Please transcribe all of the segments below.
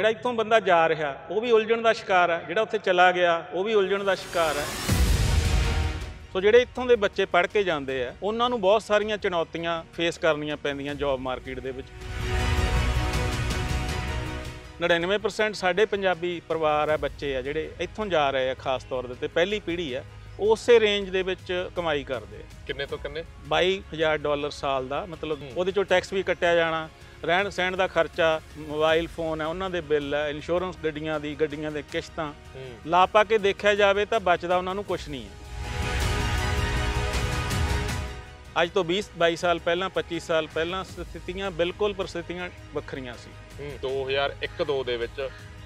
ਜਿਹੜਾ ਇੱਥੋਂ ਬੰਦਾ ਜਾ ਰਿਹਾ ਉਹ ਵੀ ਉਲਝਣ ਦਾ ਸ਼ਿਕਾਰ ਹੈ ਜਿਹੜਾ ਉੱਥੇ ਚਲਾ ਗਿਆ ਉਹ ਵੀ ਉਲਝਣ ਦਾ ਸ਼ਿਕਾਰ ਹੈ ਸੋ ਜਿਹੜੇ ਇੱਥੋਂ ਦੇ ਬੱਚੇ ਪੜ੍ਹ ਕੇ ਜਾਂਦੇ ਆ ਉਹਨਾਂ ਨੂੰ ਬਹੁਤ ਸਾਰੀਆਂ ਚੁਣੌਤੀਆਂ ਫੇਸ ਕਰਨੀਆਂ ਪੈਂਦੀਆਂ ਜੌਬ ਮਾਰਕੀਟ ਦੇ ਵਿੱਚ 99% ਸਾਡੇ ਪੰਜਾਬੀ ਪਰਿਵਾਰ ਆ ਬੱਚੇ ਆ ਜਿਹੜੇ ਇੱਥੋਂ ਜਾ ਰਹੇ ਆ ਖਾਸ ਤੌਰ ਦੇ ਤੇ ਪਹਿਲੀ ਪੀੜ੍ਹੀ ਆ ਉਸੇ ਰੇਂਜ ਦੇ ਵਿੱਚ ਕਮਾਈ ਕਰਦੇ ਆ ਕਿੰਨੇ ਤੋਂ ਕਿੰਨੇ 22000 ਡਾਲਰ ਸਾਲ ਦਾ ਮਤਲਬ ਉਹਦੇ ਚੋਂ ਟੈਕਸ ਵੀ ਕੱਟਿਆ ਜਾਣਾ ਰਹਿਣ ਸਹਿਣ ਦਾ ਖਰਚਾ ਮੋਬਾਈਲ ਫੋਨ ਹੈ ਉਹਨਾਂ ਦੇ ਬਿੱਲ ਹੈ ਇੰਸ਼ੋਰੈਂਸ ਗੱਡੀਆਂ ਦੀ ਗੱਡੀਆਂ ਦੇ ਕਿਸ਼ਤਾਂ ਲਾਪਾ ਕੇ ਦੇਖਿਆ ਜਾਵੇ ਤਾਂ ਬਚਦਾ ਉਹਨਾਂ ਨੂੰ ਕੁਝ ਨਹੀਂ ਹੈ ਅੱਜ ਤੋਂ 20 22 ਸਾਲ ਪਹਿਲਾਂ 25 ਸਾਲ ਪਹਿਲਾਂ ਸਥਿਤੀਆਂ ਬਿਲਕੁਲ ਪਰਸਥਿਤੀਆਂ ਵੱਖਰੀਆਂ ਸੀ 2001 2 ਦੇ ਵਿੱਚ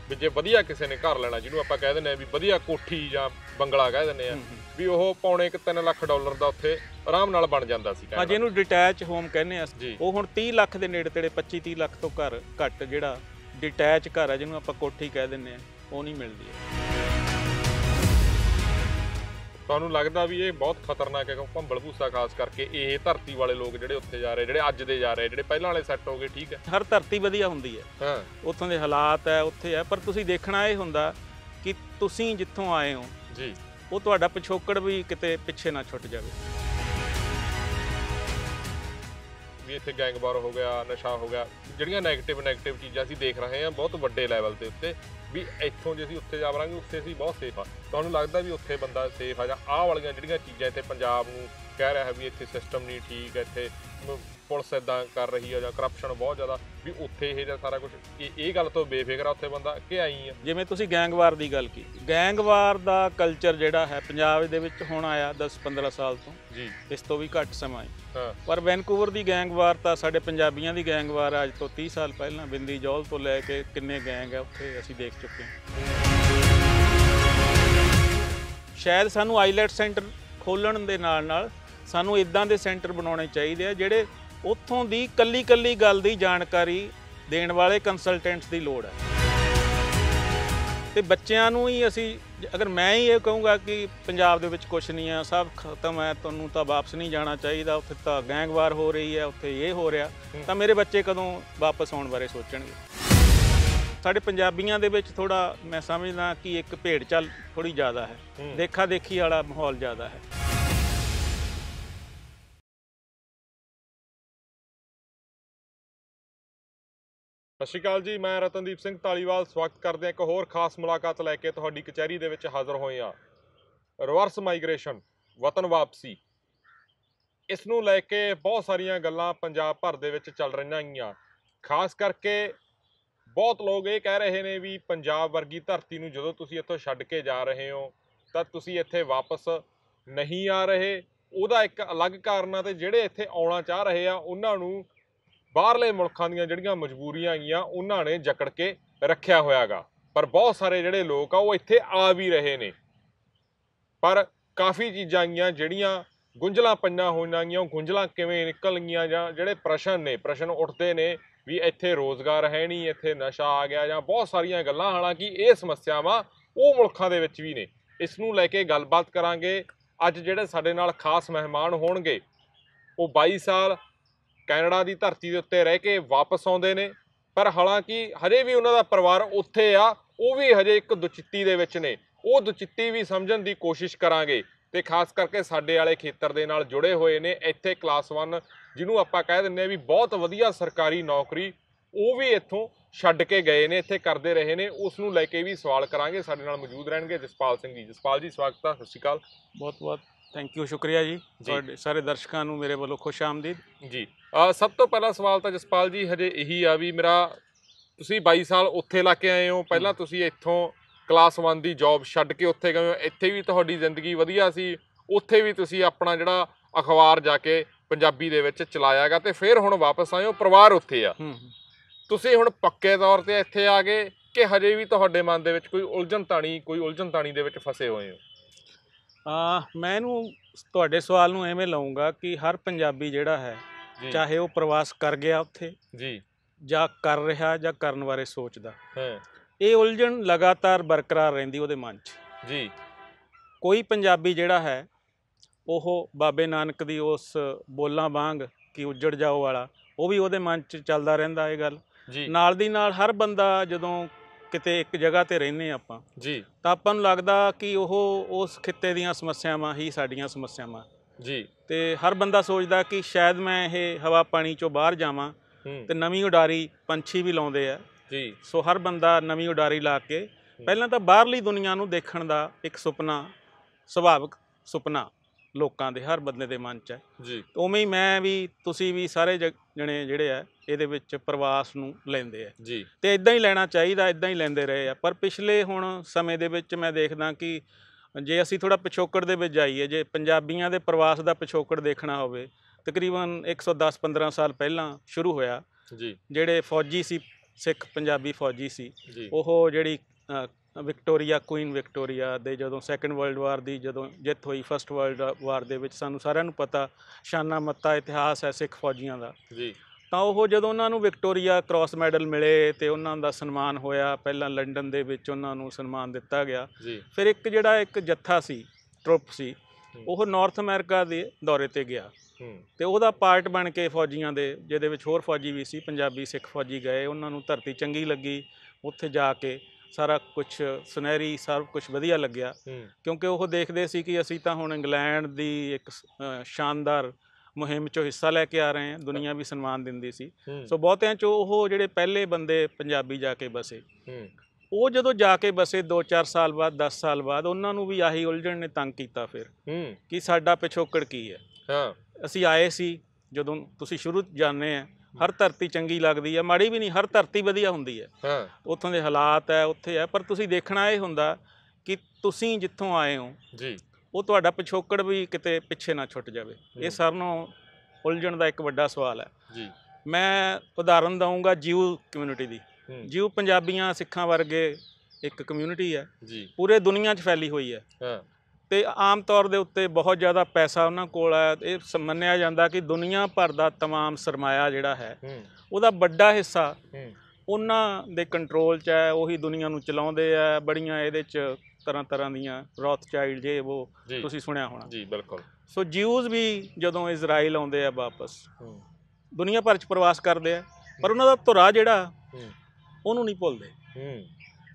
ਵੀ ਜੇ ਵਧੀਆ ਕਿਸੇ ਨੇ ਘਰ ਲੈਣਾ ਜਿਹਨੂੰ ਆਪਾਂ ਕਹਿ ਦਿੰਦੇ ਆ ਵੀ ਵਧੀਆ ਕੋਠੀ ਜਾਂ ਬੰਗਲਾ ਕਹਿ ਦਿੰਦੇ ਆ ਵੀ ਉਹ ਪੌਣੇ ਕਿ 3 ਲੱਖ ਡਾਲਰ ਦਾ ਉੱਥੇ ਆਰਾਮ ਨਾਲ ਬਣ ਜਾਂਦਾ ਸੀ ਹਾਂ ਜਿਹਨੂੰ ਡਿਟੈਚ ਹੋਮ ਕਹਿੰਦੇ ਆ ਉਹ ਹੁਣ 30 ਲੱਖ ਦੇ ਨੇੜੇ ਤੇੜੇ 25 30 ਲੱਖ ਤੋਂ ਘਰ ਘੱਟ ਜਿਹੜਾ ਡਿਟੈਚ ਘਰ ਆ ਜਿਹਨੂੰ ਆਪਾਂ ਕੋਠੀ ਕਹਿ ਦਿੰਦੇ ਆ ਉਹ ਨਹੀਂ ਮਿਲਦੀ ਹੈ ਤੁਹਾਨੂੰ ਲੱਗਦਾ ਵੀ ਇਹ ਬਹੁਤ ਖਤਰਨਾਕ ਹੈ ਕਿਉਂਕਿ ਭੰਬਲ ਭੂਸਾ ਖਾਸ ਕਰਕੇ ਇਹ ਧਰਤੀ ਵਾਲੇ ਲੋਕ ਜਿਹੜੇ ਉੱਥੇ ਜਾ ਰਹੇ ਜਿਹੜੇ ਅੱਜ ਦੇ ਜਾ ਰਹੇ ਜਿਹੜੇ ਪਹਿਲਾਂ ਵਾਲੇ ਸੈੱਟ ਹੋ ਗਏ ਠੀਕ ਹੈ ਹਰ ਧਰਤੀ ਵਧੀਆ ਹੁੰਦੀ ਹੈ ਹਾਂ ਉੱਥੋਂ ਦੇ ਹਾਲਾਤ ਹੈ ਉੱਥੇ ਹੈ ਪਰ ਤੁਸੀਂ ਦੇਖਣਾ ਇਹ ਹੁੰਦਾ ਕਿ ਤੁਸੀਂ ਜਿੱਥੋਂ ਆਏ ਹੋ ਜੀ ਉਹ ਤੁਹਾਡਾ ਪਿਛੋਕੜ ਵੀ ਕਿਤੇ ਪਿੱਛੇ ਨਾ ਛੁੱਟ ਜਾਵੇ ਵੀ ਇੱਥੇ ਗੈਂਗਵਾਰ ਹੋ ਗਿਆ ਨਸ਼ਾ ਹੋ ਗਿਆ ਜਿਹੜੀਆਂ 네ਗੇਟਿਵ 네ਗੇਟਿਵ ਚੀਜ਼ਾਂ ਅਸੀਂ ਦੇਖ ਰਹੇ ਹਾਂ ਬਹੁਤ ਵੱਡੇ ਲੈਵਲ ਦੇ ਉੱਤੇ ਵੀ ਇੱਥੋਂ ਜੇ ਅਸੀਂ ਉੱਥੇ ਜਾਵਾਂਗੇ ਉੱਥੇ ਅਸੀਂ ਬਹੁਤ ਸੇਫ ਆ ਤੁਹਾਨੂੰ ਲੱਗਦਾ ਵੀ ਉੱਥੇ ਬੰਦਾ ਸੇਫ ਆ ਜਾਂ ਆਹ ਵਾਲੀਆਂ ਜਿਹੜੀਆਂ ਚੀਜ਼ਾਂ ਇੱਥੇ ਪੰਜਾਬ ਨੂੰ ਕਹਿ ਰਿਹਾ ਹੈ ਵੀ ਇੱਥੇ ਸਿਸਟਮ ਨਹੀਂ ਠੀਕ ਇੱਥੇ ਪੁਲਿਸ ਇਦਾਂ ਕਰ ਰਹੀ ਆ ਜਾਂ ਕਰਪਸ਼ਨ ਬਹੁਤ ਜ਼ਿਆਦਾ ਵੀ ਉੱਥੇ ਇਹ ਜਾਂ ਸਾਰਾ ਕੁਝ ਇਹ ਇਹ ਗੱਲ ਤੋਂ ਬੇਫਿਕਰ ਆ ਉੱਥੇ ਬੰਦਾ ਕਿ ਆਈ ਆ ਜਿਵੇਂ ਤੁਸੀਂ ਗੈਂਗਵਾਰ ਦੀ ਗੱਲ ਕੀਤੀ ਗੈਂਗਵਾਰ ਦਾ ਕਲਚਰ ਜਿਹੜਾ ਹੈ ਪੰਜਾਬ ਦੇ ਵਿੱਚ ਹੁਣ ਆਇਆ 10-15 ਸਾਲ ਤੋਂ ਜੀ ਇਸ ਤੋਂ ਵੀ ਘੱਟ ਸਮਾਂ ਹੈ ਪਰ ਵੈਨਕੂਵਰ ਦੀ ਗੈਂਗਵਾਰ ਤਾਂ ਸਾਡੇ ਪੰਜਾਬੀਆਂ ਦੀ ਗੈਂਗਵਾਰ ਅੱਜ ਤੋਂ 30 ਸਾਲ ਪਹਿਲਾਂ ਬਿੰਦੀ ਜੌਲ ਤੋਂ ਲੈ ਕੇ ਕਿੰਨੇ ਗੈਂਗ ਆ ਉੱਥੇ ਅਸੀਂ ਦੇਖ ਚੁੱਕੇ ਹਾਂ ਸ਼ਾਇਦ ਸਾਨੂੰ ਆਈਲੈਟ ਸੈਂਟਰ ਖੋਲਣ ਦੇ ਨਾਲ ਨਾਲ ਸਾਨੂੰ ਇਦਾਂ ਦੇ ਸੈਂਟਰ ਬਣਾਉਣੇ ਚਾਹੀਦੇ ਆ ਜਿਹੜੇ ਉੱਥੋਂ ਦੀ ਕੱਲੀ-ਕੱਲੀ ਗੱਲ ਦੀ ਜਾਣਕਾਰੀ ਦੇਣ ਵਾਲੇ ਕੰਸਲਟੈਂਟਸ ਦੀ ਲੋੜ ਹੈ ਤੇ ਬੱਚਿਆਂ ਨੂੰ ਹੀ ਅਸੀਂ ਅਗਰ ਮੈਂ ਹੀ ਇਹ ਕਹੂੰਗਾ ਕਿ ਪੰਜਾਬ ਦੇ ਵਿੱਚ ਕੁਝ ਨਹੀਂ ਆ ਸਭ ਖਤਮ ਹੈ ਤੁਹਾਨੂੰ ਤਾਂ ਵਾਪਸ ਨਹੀਂ ਜਾਣਾ ਚਾਹੀਦਾ ਉੱਥੇ ਤਾਂ ਗੈਂਗਵਾਰ ਹੋ ਰਹੀ ਹੈ ਉੱਥੇ ਇਹ ਹੋ ਰਿਹਾ ਤਾਂ ਮੇਰੇ ਬੱਚੇ ਕਦੋਂ ਵਾਪਸ ਆਉਣ ਬਾਰੇ ਸੋਚਣਗੇ ਸਾਡੇ ਪੰਜਾਬੀਆਂ ਦੇ ਵਿੱਚ ਥੋੜਾ ਮੈਂ ਸਮਝਦਾ ਕਿ ਇੱਕ ਭੇਡ ਚੱਲ ਥੋੜੀ ਜ਼ਿਆਦਾ ਹੈ ਦੇਖਾ ਦੇਖੀ ਵਾਲਾ ਮਾਹੌਲ ਜ਼ਿਆਦਾ ਹੈ ਸਤਿ ਸ਼੍ਰੀ ਅਕਾਲ ਜੀ ਮੈਂ ਰਤਨਦੀਪ ਸਿੰਘ ਢਾਲੀਵਾਲ ਸਵਾਗਤ ਕਰਦੇ ਹਾਂ ਇੱਕ ਹੋਰ ਖਾਸ ਮੁਲਾਕਾਤ ਲੈ ਕੇ ਤੁਹਾਡੀ ਕਚਹਿਰੀ ਦੇ ਵਿੱਚ ਹਾਜ਼ਰ ਹੋਏ ਆ ਰਿਵਰਸ ਮਾਈਗ੍ਰੇਸ਼ਨ ਵਤਨ ਵਾਪਸੀ ਇਸ ਨੂੰ ਲੈ ਕੇ ਬਹੁਤ ਸਾਰੀਆਂ ਗੱਲਾਂ ਪੰਜਾਬ ਭਰ ਦੇ ਵਿੱਚ ਚੱਲ ਰਹੀਆਂ ਆਂ ਖਾਸ ਕਰਕੇ ਬਹੁਤ ਲੋਕ ਇਹ ਕਹਿ ਰਹੇ ਨੇ ਵੀ ਪੰਜਾਬ ਵਰਗੀ ਧਰਤੀ ਨੂੰ ਜਦੋਂ ਤੁਸੀਂ ਇੱਥੋਂ ਛੱਡ ਕੇ ਜਾ ਰਹੇ ਹੋ ਤਾਂ ਤੁਸੀਂ ਇੱਥੇ ਵਾਪਸ ਨਹੀਂ ਆ ਰਹੇ ਉਹਦਾ ਇੱਕ ਅਲੱਗ ਕਾਰਨ ਆ ਤੇ ਜਿਹੜੇ ਇੱਥੇ ਆਉਣਾ ਚਾਹ ਰਹੇ ਆ ਉਹਨਾਂ ਨੂੰ ਬਾਹਰਲੇ ਮੁਲਕਾਂ ਦੀਆਂ ਜਿਹੜੀਆਂ ਮਜਬੂਰੀਆਂ ਆਈਆਂ ਉਹਨਾਂ ਨੇ ਜਕੜ ਕੇ ਰੱਖਿਆ ਹੋਇਆਗਾ ਪਰ ਬਹੁਤ ਸਾਰੇ ਜਿਹੜੇ ਲੋਕ ਆ ਉਹ ਇੱਥੇ ਆ ਵੀ ਰਹੇ ਨੇ ਪਰ ਕਾਫੀ ਚੀਜ਼ਾਂ ਆਈਆਂ ਜਿਹੜੀਆਂ ਗੁੰਝਲਾਂ ਪੰਨਾ ਹੋਈਆਂ ਗੀਆਂ ਉਹ ਗੁੰਝਲਾਂ ਕਿਵੇਂ ਨਿਕਲ ਜਾਂ ਜਿਹੜੇ ਪ੍ਰਸ਼ਨ ਨੇ ਪ੍ਰਸ਼ਨ ਉੱਠਦੇ ਨੇ ਵੀ ਇੱਥੇ ਰੋਜ਼ਗਾਰ ਹੈ ਨਹੀਂ ਇੱਥੇ ਨਸ਼ਾ ਆ ਗਿਆ ਜਾਂ ਬਹੁਤ ਸਾਰੀਆਂ ਗੱਲਾਂ ਹਾਲਾਂਕਿ ਇਹ ਸਮੱਸਿਆਵਾਂ ਉਹ ਮੁਲਕਾਂ ਦੇ ਵਿੱਚ ਵੀ ਨੇ ਇਸ ਨੂੰ ਲੈ ਕੇ ਗੱਲਬਾਤ ਕਰਾਂਗੇ ਅੱਜ ਜਿਹੜੇ ਸਾਡੇ ਨਾਲ ਖਾਸ ਮਹਿਮਾਨ ਹੋਣਗੇ ਉਹ 22 ਸਾਲ ਕੈਨੇਡਾ ਦੀ ਧਰਤੀ ਦੇ ਉੱਤੇ ਰਹਿ ਕੇ ਵਾਪਸ ਆਉਂਦੇ ਨੇ ਪਰ ਹਾਲਾਂਕਿ ਹਜੇ ਵੀ ਉਹਨਾਂ ਦਾ ਪਰਿਵਾਰ ਉੱਥੇ ਆ ਉਹ ਵੀ ਹਜੇ ਇੱਕ ਦੁਚਿੱਤੀ ਦੇ ਵਿੱਚ ਨੇ ਉਹ ਦੁਚਿੱਤੀ ਵੀ ਸਮਝਣ ਦੀ ਕੋਸ਼ਿਸ਼ ਕਰਾਂਗੇ ਤੇ ਖਾਸ ਕਰਕੇ ਸਾਡੇ ਵਾਲੇ ਖੇਤਰ ਦੇ ਨਾਲ ਜੁੜੇ ਹੋਏ ਨੇ ਇੱਥੇ ਕਲਾਸ 1 ਜਿਹਨੂੰ ਆਪਾਂ ਕਹਿ ਦਿੰਨੇ ਆ ਵੀ ਬਹੁਤ ਵਧੀਆ ਸਰਕਾਰੀ ਨੌਕਰੀ ਉਹ ਵੀ ਇੱਥੋਂ ਛੱਡ ਕੇ ਗਏ ਨੇ ਇੱਥੇ ਕਰਦੇ ਰਹੇ ਨੇ ਉਸ ਨੂੰ ਲੈ ਕੇ ਵੀ ਸਵਾਲ ਕਰਾਂਗੇ ਸਾਡੇ ਨਾਲ ਮੌਜੂਦ ਰਹਿਣਗੇ ਜਸਪਾਲ ਸਿੰਘ ਜੀ ਜਸਪਾਲ ਜੀ ਸਵਾਗਤ ਹੈ ਸਤਿ ਸ਼੍ਰੀ ਅਕਾਲ ਬਹੁਤ ਬਹੁਤ ਥੈਂਕ ਯੂ ਸ਼ੁਕਰੀਆ ਜੀ ਸਾਰੇ ਦਰਸ਼ਕਾਂ ਨੂੰ ਮੇਰੇ ਵੱਲੋਂ ਖੁਸ਼ ਆਮਦੀਦ ਜੀ ਸਭ ਤੋਂ ਪਹਿਲਾ ਸਵਾਲ ਤਾਂ ਜਸਪਾਲ ਜੀ ਹਜੇ ਇਹੀ ਆ ਵੀ ਮੇਰਾ ਤੁਸੀਂ 22 ਸਾਲ ਉੱਥੇ ਲੱਗ ਕੇ ਆਏ ਹੋ ਪਹਿਲਾਂ ਤੁਸੀਂ ਇੱਥੋਂ ਕਲਾਸ 1 ਦੀ ਜੌਬ ਛੱਡ ਕੇ ਉੱਥੇ ਗਏ ਹੋ ਇੱਥੇ ਵੀ ਤੁਹਾਡੀ ਜ਼ਿੰਦਗੀ ਵਧੀਆ ਸੀ ਉੱਥੇ ਵੀ ਤੁਸੀਂ ਆਪਣਾ ਜਿਹੜਾ ਅਖਬਾਰ ਜਾ ਕੇ ਪੰਜਾਬੀ ਦੇ ਵਿੱਚ ਚਲਾਇਆਗਾ ਤੇ ਫਿਰ ਹੁਣ ਵਾਪਸ ਆਏ ਹੋ ਪਰਿਵਾਰ ਉੱਥੇ ਆ ਤੁਸੀਂ ਹੁਣ ਪੱਕੇ ਤੌਰ ਤੇ ਇੱਥੇ ਆ ਗਏ ਕਿ ਹਜੇ ਵੀ ਤੁਹਾਡੇ ਮਨ ਦੇ ਵਿੱਚ ਕੋਈ ਉਲਝਣ ਤਾਣੀ ਕੋਈ ਉਲਝਣ ਤਾਣੀ ਦੇ ਵਿੱਚ ਫਸੇ ਹੋਏ ਹੋ ਆ ਮੈਂ ਇਹਨੂੰ ਤੁਹਾਡੇ ਸਵਾਲ ਨੂੰ ਐਵੇਂ ਲਾਉਂਗਾ ਕਿ ਹਰ ਪੰਜਾਬੀ ਜਿਹੜਾ ਹੈ ਚਾਹੇ ਉਹ ਪ੍ਰਵਾਸ ਕਰ ਗਿਆ ਉੱਥੇ ਜੀ ਜਾਂ ਕਰ ਰਿਹਾ ਜਾਂ ਕਰਨ ਬਾਰੇ ਸੋਚਦਾ ਹਾਂ ਇਹ ਉਲਝਣ ਲਗਾਤਾਰ ਬਰਕਰਾਰ ਰਹਿੰਦੀ ਉਹਦੇ ਮਨ 'ਚ ਜੀ ਕੋਈ ਪੰਜਾਬੀ ਜਿਹੜਾ ਹੈ ਉਹ ਬਾਬੇ ਨਾਨਕ ਦੀ ਉਸ ਬੋਲਾਂ ਵਾਂਗ ਕਿ ਉੱਜੜ ਜਾਓ ਵਾਲਾ ਉਹ ਵੀ ਉਹਦੇ ਮਨ 'ਚ ਚੱਲਦਾ ਰਹਿੰਦਾ ਇਹ ਗੱਲ ਜੀ ਨਾਲ ਦੀ ਨਾਲ ਹਰ ਬੰਦਾ ਜਦੋਂ ਕਿਤੇ ਇੱਕ ਜਗ੍ਹਾ ਤੇ ਰਹਿੰਦੇ ਆਪਾਂ ਜੀ ਤਾਂ ਆਪਾਂ ਨੂੰ ਲੱਗਦਾ ਕਿ ਉਹ ਉਸ ਖਿੱਤੇ ਦੀਆਂ ਸਮੱਸਿਆਵਾਂ ਹੀ ਸਾਡੀਆਂ ਸਮੱਸਿਆਵਾਂ ਜੀ ਤੇ ਹਰ ਬੰਦਾ ਸੋਚਦਾ ਕਿ ਸ਼ਾਇਦ ਮੈਂ ਇਹ ਹਵਾ ਪਾਣੀ ਚੋਂ ਬਾਹਰ ਜਾਵਾਂ ਤੇ ਨਵੀਂ ਉਡਾਰੀ ਪੰਛੀ ਵੀ ਲਾਉਂਦੇ ਆ ਜੀ ਸੋ ਹਰ ਬੰਦਾ ਨਵੀਂ ਉਡਾਰੀ ਲਾ ਕੇ ਪਹਿਲਾਂ ਤਾਂ ਬਾਹਰਲੀ ਦੁਨੀਆ ਨੂੰ ਦੇਖਣ ਦਾ ਇੱਕ ਸੁਪਨਾ ਸੁਭਾਵਿਕ ਸੁਪਨਾ ਲੋਕਾਂ ਦੇ ਹਰ ਬੰਦੇ ਦੇ ਮਨ 'ਚ ਹੈ ਜੀ ਉਵੇਂ ਹੀ ਮੈਂ ਵੀ ਤੁਸੀਂ ਵੀ ਸਾਰੇ ਜਣੇ ਜਿਹੜੇ ਆ ਇਹਦੇ ਵਿੱਚ ਪ੍ਰਵਾਸ ਨੂੰ ਲੈਂਦੇ ਆ ਜੀ ਤੇ ਇਦਾਂ ਹੀ ਲੈਣਾ ਚਾਹੀਦਾ ਇਦਾਂ ਹੀ ਲੈਂਦੇ ਰਹੇ ਆ ਪਰ ਪਿਛਲੇ ਹੁਣ ਸਮੇਂ ਦੇ ਵਿੱਚ ਮੈਂ ਦੇਖਦਾ ਕਿ ਜੇ ਅਸੀਂ ਥੋੜਾ ਪਿਛੋਕੜ ਦੇ ਵਿੱਚ ਜਾਈਏ ਜੇ ਪੰਜਾਬੀਆਂ ਦੇ ਪ੍ਰਵਾਸ ਦਾ ਪਿਛੋਕੜ ਦੇਖਣਾ ਹੋਵੇ ਤਕਰੀਬਨ 110 15 ਸਾਲ ਪਹਿਲਾਂ ਸ਼ੁਰੂ ਹੋਇਆ ਜੀ ਜਿਹੜੇ ਫੌਜੀ ਸੀ ਸਿੱਖ ਪੰਜਾਬੀ ਫੌਜੀ ਸੀ ਉਹ ਜਿਹੜੀ ਵਿਕਟੋਰੀਆ ਕੁਈਨ ਵਿਕਟੋਰੀਆ ਦੇ ਜਦੋਂ ਸੈਕੰਡ ਵਰਲਡ ਵਾਰ ਦੀ ਜਦੋਂ ਜਿੱਤ ਹੋਈ ਫਰਸਟ ਵਰਲਡ ਵਾਰ ਦੇ ਵਿੱਚ ਸਾਨੂੰ ਸਾਰਿਆਂ ਨੂੰ ਪਤਾ ਸ਼ਾਨਾ ਮੱਤਾ ਇਤਿਹਾਸ ਹੈ ਸਿੱਖ ਫੌਜੀਆਂ ਦਾ ਜੀ ਤਾਂ ਉਹ ਜਦੋਂ ਉਹਨਾਂ ਨੂੰ ਵਿਕਟੋਰੀਆ ਕ੍ਰਾਸ ਮੈਡਲ ਮਿਲੇ ਤੇ ਉਹਨਾਂ ਦਾ ਸਨਮਾਨ ਹੋਇਆ ਪਹਿਲਾਂ ਲੰਡਨ ਦੇ ਵਿੱਚ ਉਹਨਾਂ ਨੂੰ ਸਨਮਾਨ ਦਿੱਤਾ ਗਿਆ ਫਿਰ ਇੱਕ ਜਿਹੜਾ ਇੱਕ ਜੱਥਾ ਸੀ ਟਰੁੱਪ ਸੀ ਉਹ ਨਾਰਥ ਅਮਰੀਕਾ ਦੇ ਦੌਰੇ ਤੇ ਗਿਆ ਤੇ ਉਹਦਾ ਪਾਰਟ ਬਣ ਕੇ ਫੌਜੀਆਂ ਦੇ ਜਿਹਦੇ ਵਿੱਚ ਹੋਰ ਫੌਜੀ ਵੀ ਸੀ ਪੰਜਾਬੀ ਸਿੱਖ ਫੌਜੀ ਗਏ ਉਹਨਾਂ ਨੂੰ ਧਰਤੀ ਚੰਗੀ ਲੱਗੀ ਉੱਥੇ ਜਾ ਕੇ ਸਾਰਾ ਕੁਝ ਸੁਨਹਿਰੀ ਸਭ ਕੁਝ ਵਧੀਆ ਲੱਗਿਆ ਕਿਉਂਕਿ ਉਹ ਦੇਖਦੇ ਸੀ ਕਿ ਅਸੀਂ ਤਾਂ ਹੁਣ ਇੰਗਲੈਂਡ ਦੀ ਇੱਕ ਸ਼ਾਨਦਾਰ ਮੁਹਿੰਮ 'ਚੋਂ ਹਿੱਸਾ ਲੈ ਕੇ ਆ ਰਹੇ ਹਾਂ ਦੁਨੀਆ ਵੀ ਸਨਮਾਨ ਦਿੰਦੀ ਸੀ ਸੋ ਬਹੁਤਿਆਂ 'ਚੋਂ ਉਹ ਜਿਹੜੇ ਪਹਿਲੇ ਬੰਦੇ ਪੰਜਾਬੀ ਜਾ ਕੇ ਬਸੇ ਉਹ ਜਦੋਂ ਜਾ ਕੇ ਬਸੇ 2-4 ਸਾਲ ਬਾਅਦ 10 ਸਾਲ ਬਾਅਦ ਉਹਨਾਂ ਨੂੰ ਵੀ ਆਹੀ ਉਲਝਣ ਨੇ ਤੰਗ ਕੀਤਾ ਫਿਰ ਕਿ ਸਾਡਾ ਪਿਛੋਕੜ ਕੀ ਹੈ ਹਾਂ ਅਸੀਂ ਆਏ ਸੀ ਜਦੋਂ ਤੁਸੀਂ ਸ਼ੁਰੂ ਜਾਣੇ ਆ ਹਰ ਧਰਤੀ ਚੰਗੀ ਲੱਗਦੀ ਆ ਮਾੜੀ ਵੀ ਨਹੀਂ ਹਰ ਧਰਤੀ ਵਧੀਆ ਹੁੰਦੀ ਹੈ ਹਾਂ ਉੱਥੋਂ ਦੇ ਹਾਲਾਤ ਹੈ ਉੱਥੇ ਹੈ ਪਰ ਤੁਸੀਂ ਦੇਖਣਾ ਇਹ ਹੁੰਦਾ ਕਿ ਤੁਸੀਂ ਜਿੱਥੋਂ ਆਏ ਹੋ ਜੀ ਉਹ ਤੁਹਾਡਾ ਪਿਛੋਕੜ ਵੀ ਕਿਤੇ ਪਿੱਛੇ ਨਾ ਛੁੱਟ ਜਾਵੇ ਇਹ ਸਭ ਨੂੰ ਉਲਝਣ ਦਾ ਇੱਕ ਵੱਡਾ ਸਵਾਲ ਹੈ ਜੀ ਮੈਂ ਉਦਾਹਰਨ ਦਊਂਗਾ ਜੀਉ ਕਮਿਊਨਿਟੀ ਦੀ ਜੀਉ ਪੰਜਾਬੀਆਂ ਸਿੱਖਾਂ ਵਰਗੇ ਇੱਕ ਕਮਿਊਨਿਟੀ ਹੈ ਜੀ ਪੂਰੇ ਦੁਨੀਆ 'ਚ ਫੈਲੀ ਹੋਈ ਹੈ ਹਾਂ ਤੇ ਆਮ ਤੌਰ ਦੇ ਉੱਤੇ ਬਹੁਤ ਜ਼ਿਆਦਾ ਪੈਸਾ ਉਹਨਾਂ ਕੋਲ ਹੈ ਇਹ ਮੰਨਿਆ ਜਾਂਦਾ ਕਿ ਦੁਨੀਆ ਭਰ ਦਾ तमाम ਸਰਮਾਇਆ ਜਿਹੜਾ ਹੈ ਉਹਦਾ ਵੱਡਾ ਹਿੱਸਾ ਉਹਨਾਂ ਦੇ ਕੰਟਰੋਲ 'ਚ ਹੈ ਉਹੀ ਦੁਨੀਆ ਨੂੰ ਚਲਾਉਂਦੇ ਆ ਬੜੀਆਂ ਇਹਦੇ 'ਚ ਤਰ੍ਹਾਂ ਤਰ੍ਹਾਂ ਦੀਆਂ ਰੌਥ ਚਾਈਲਡ ਜੇ ਉਹ ਤੁਸੀਂ ਸੁਣਿਆ ਹੋਣਾ ਜੀ ਬਿਲਕੁਲ ਸੋ ਜਿਊਜ਼ ਵੀ ਜਦੋਂ ਇਜ਼ਰਾਈਲ ਆਉਂਦੇ ਆ ਵਾਪਸ ਹੂੰ ਦੁਨੀਆ ਭਰ ਚ ਪ੍ਰਵਾਸ ਕਰਦੇ ਆ ਪਰ ਉਹਨਾਂ ਦਾ ਧੁਰਾ ਜਿਹੜਾ ਹੂੰ ਉਹਨੂੰ ਨਹੀਂ ਭੁੱਲਦੇ ਹੂੰ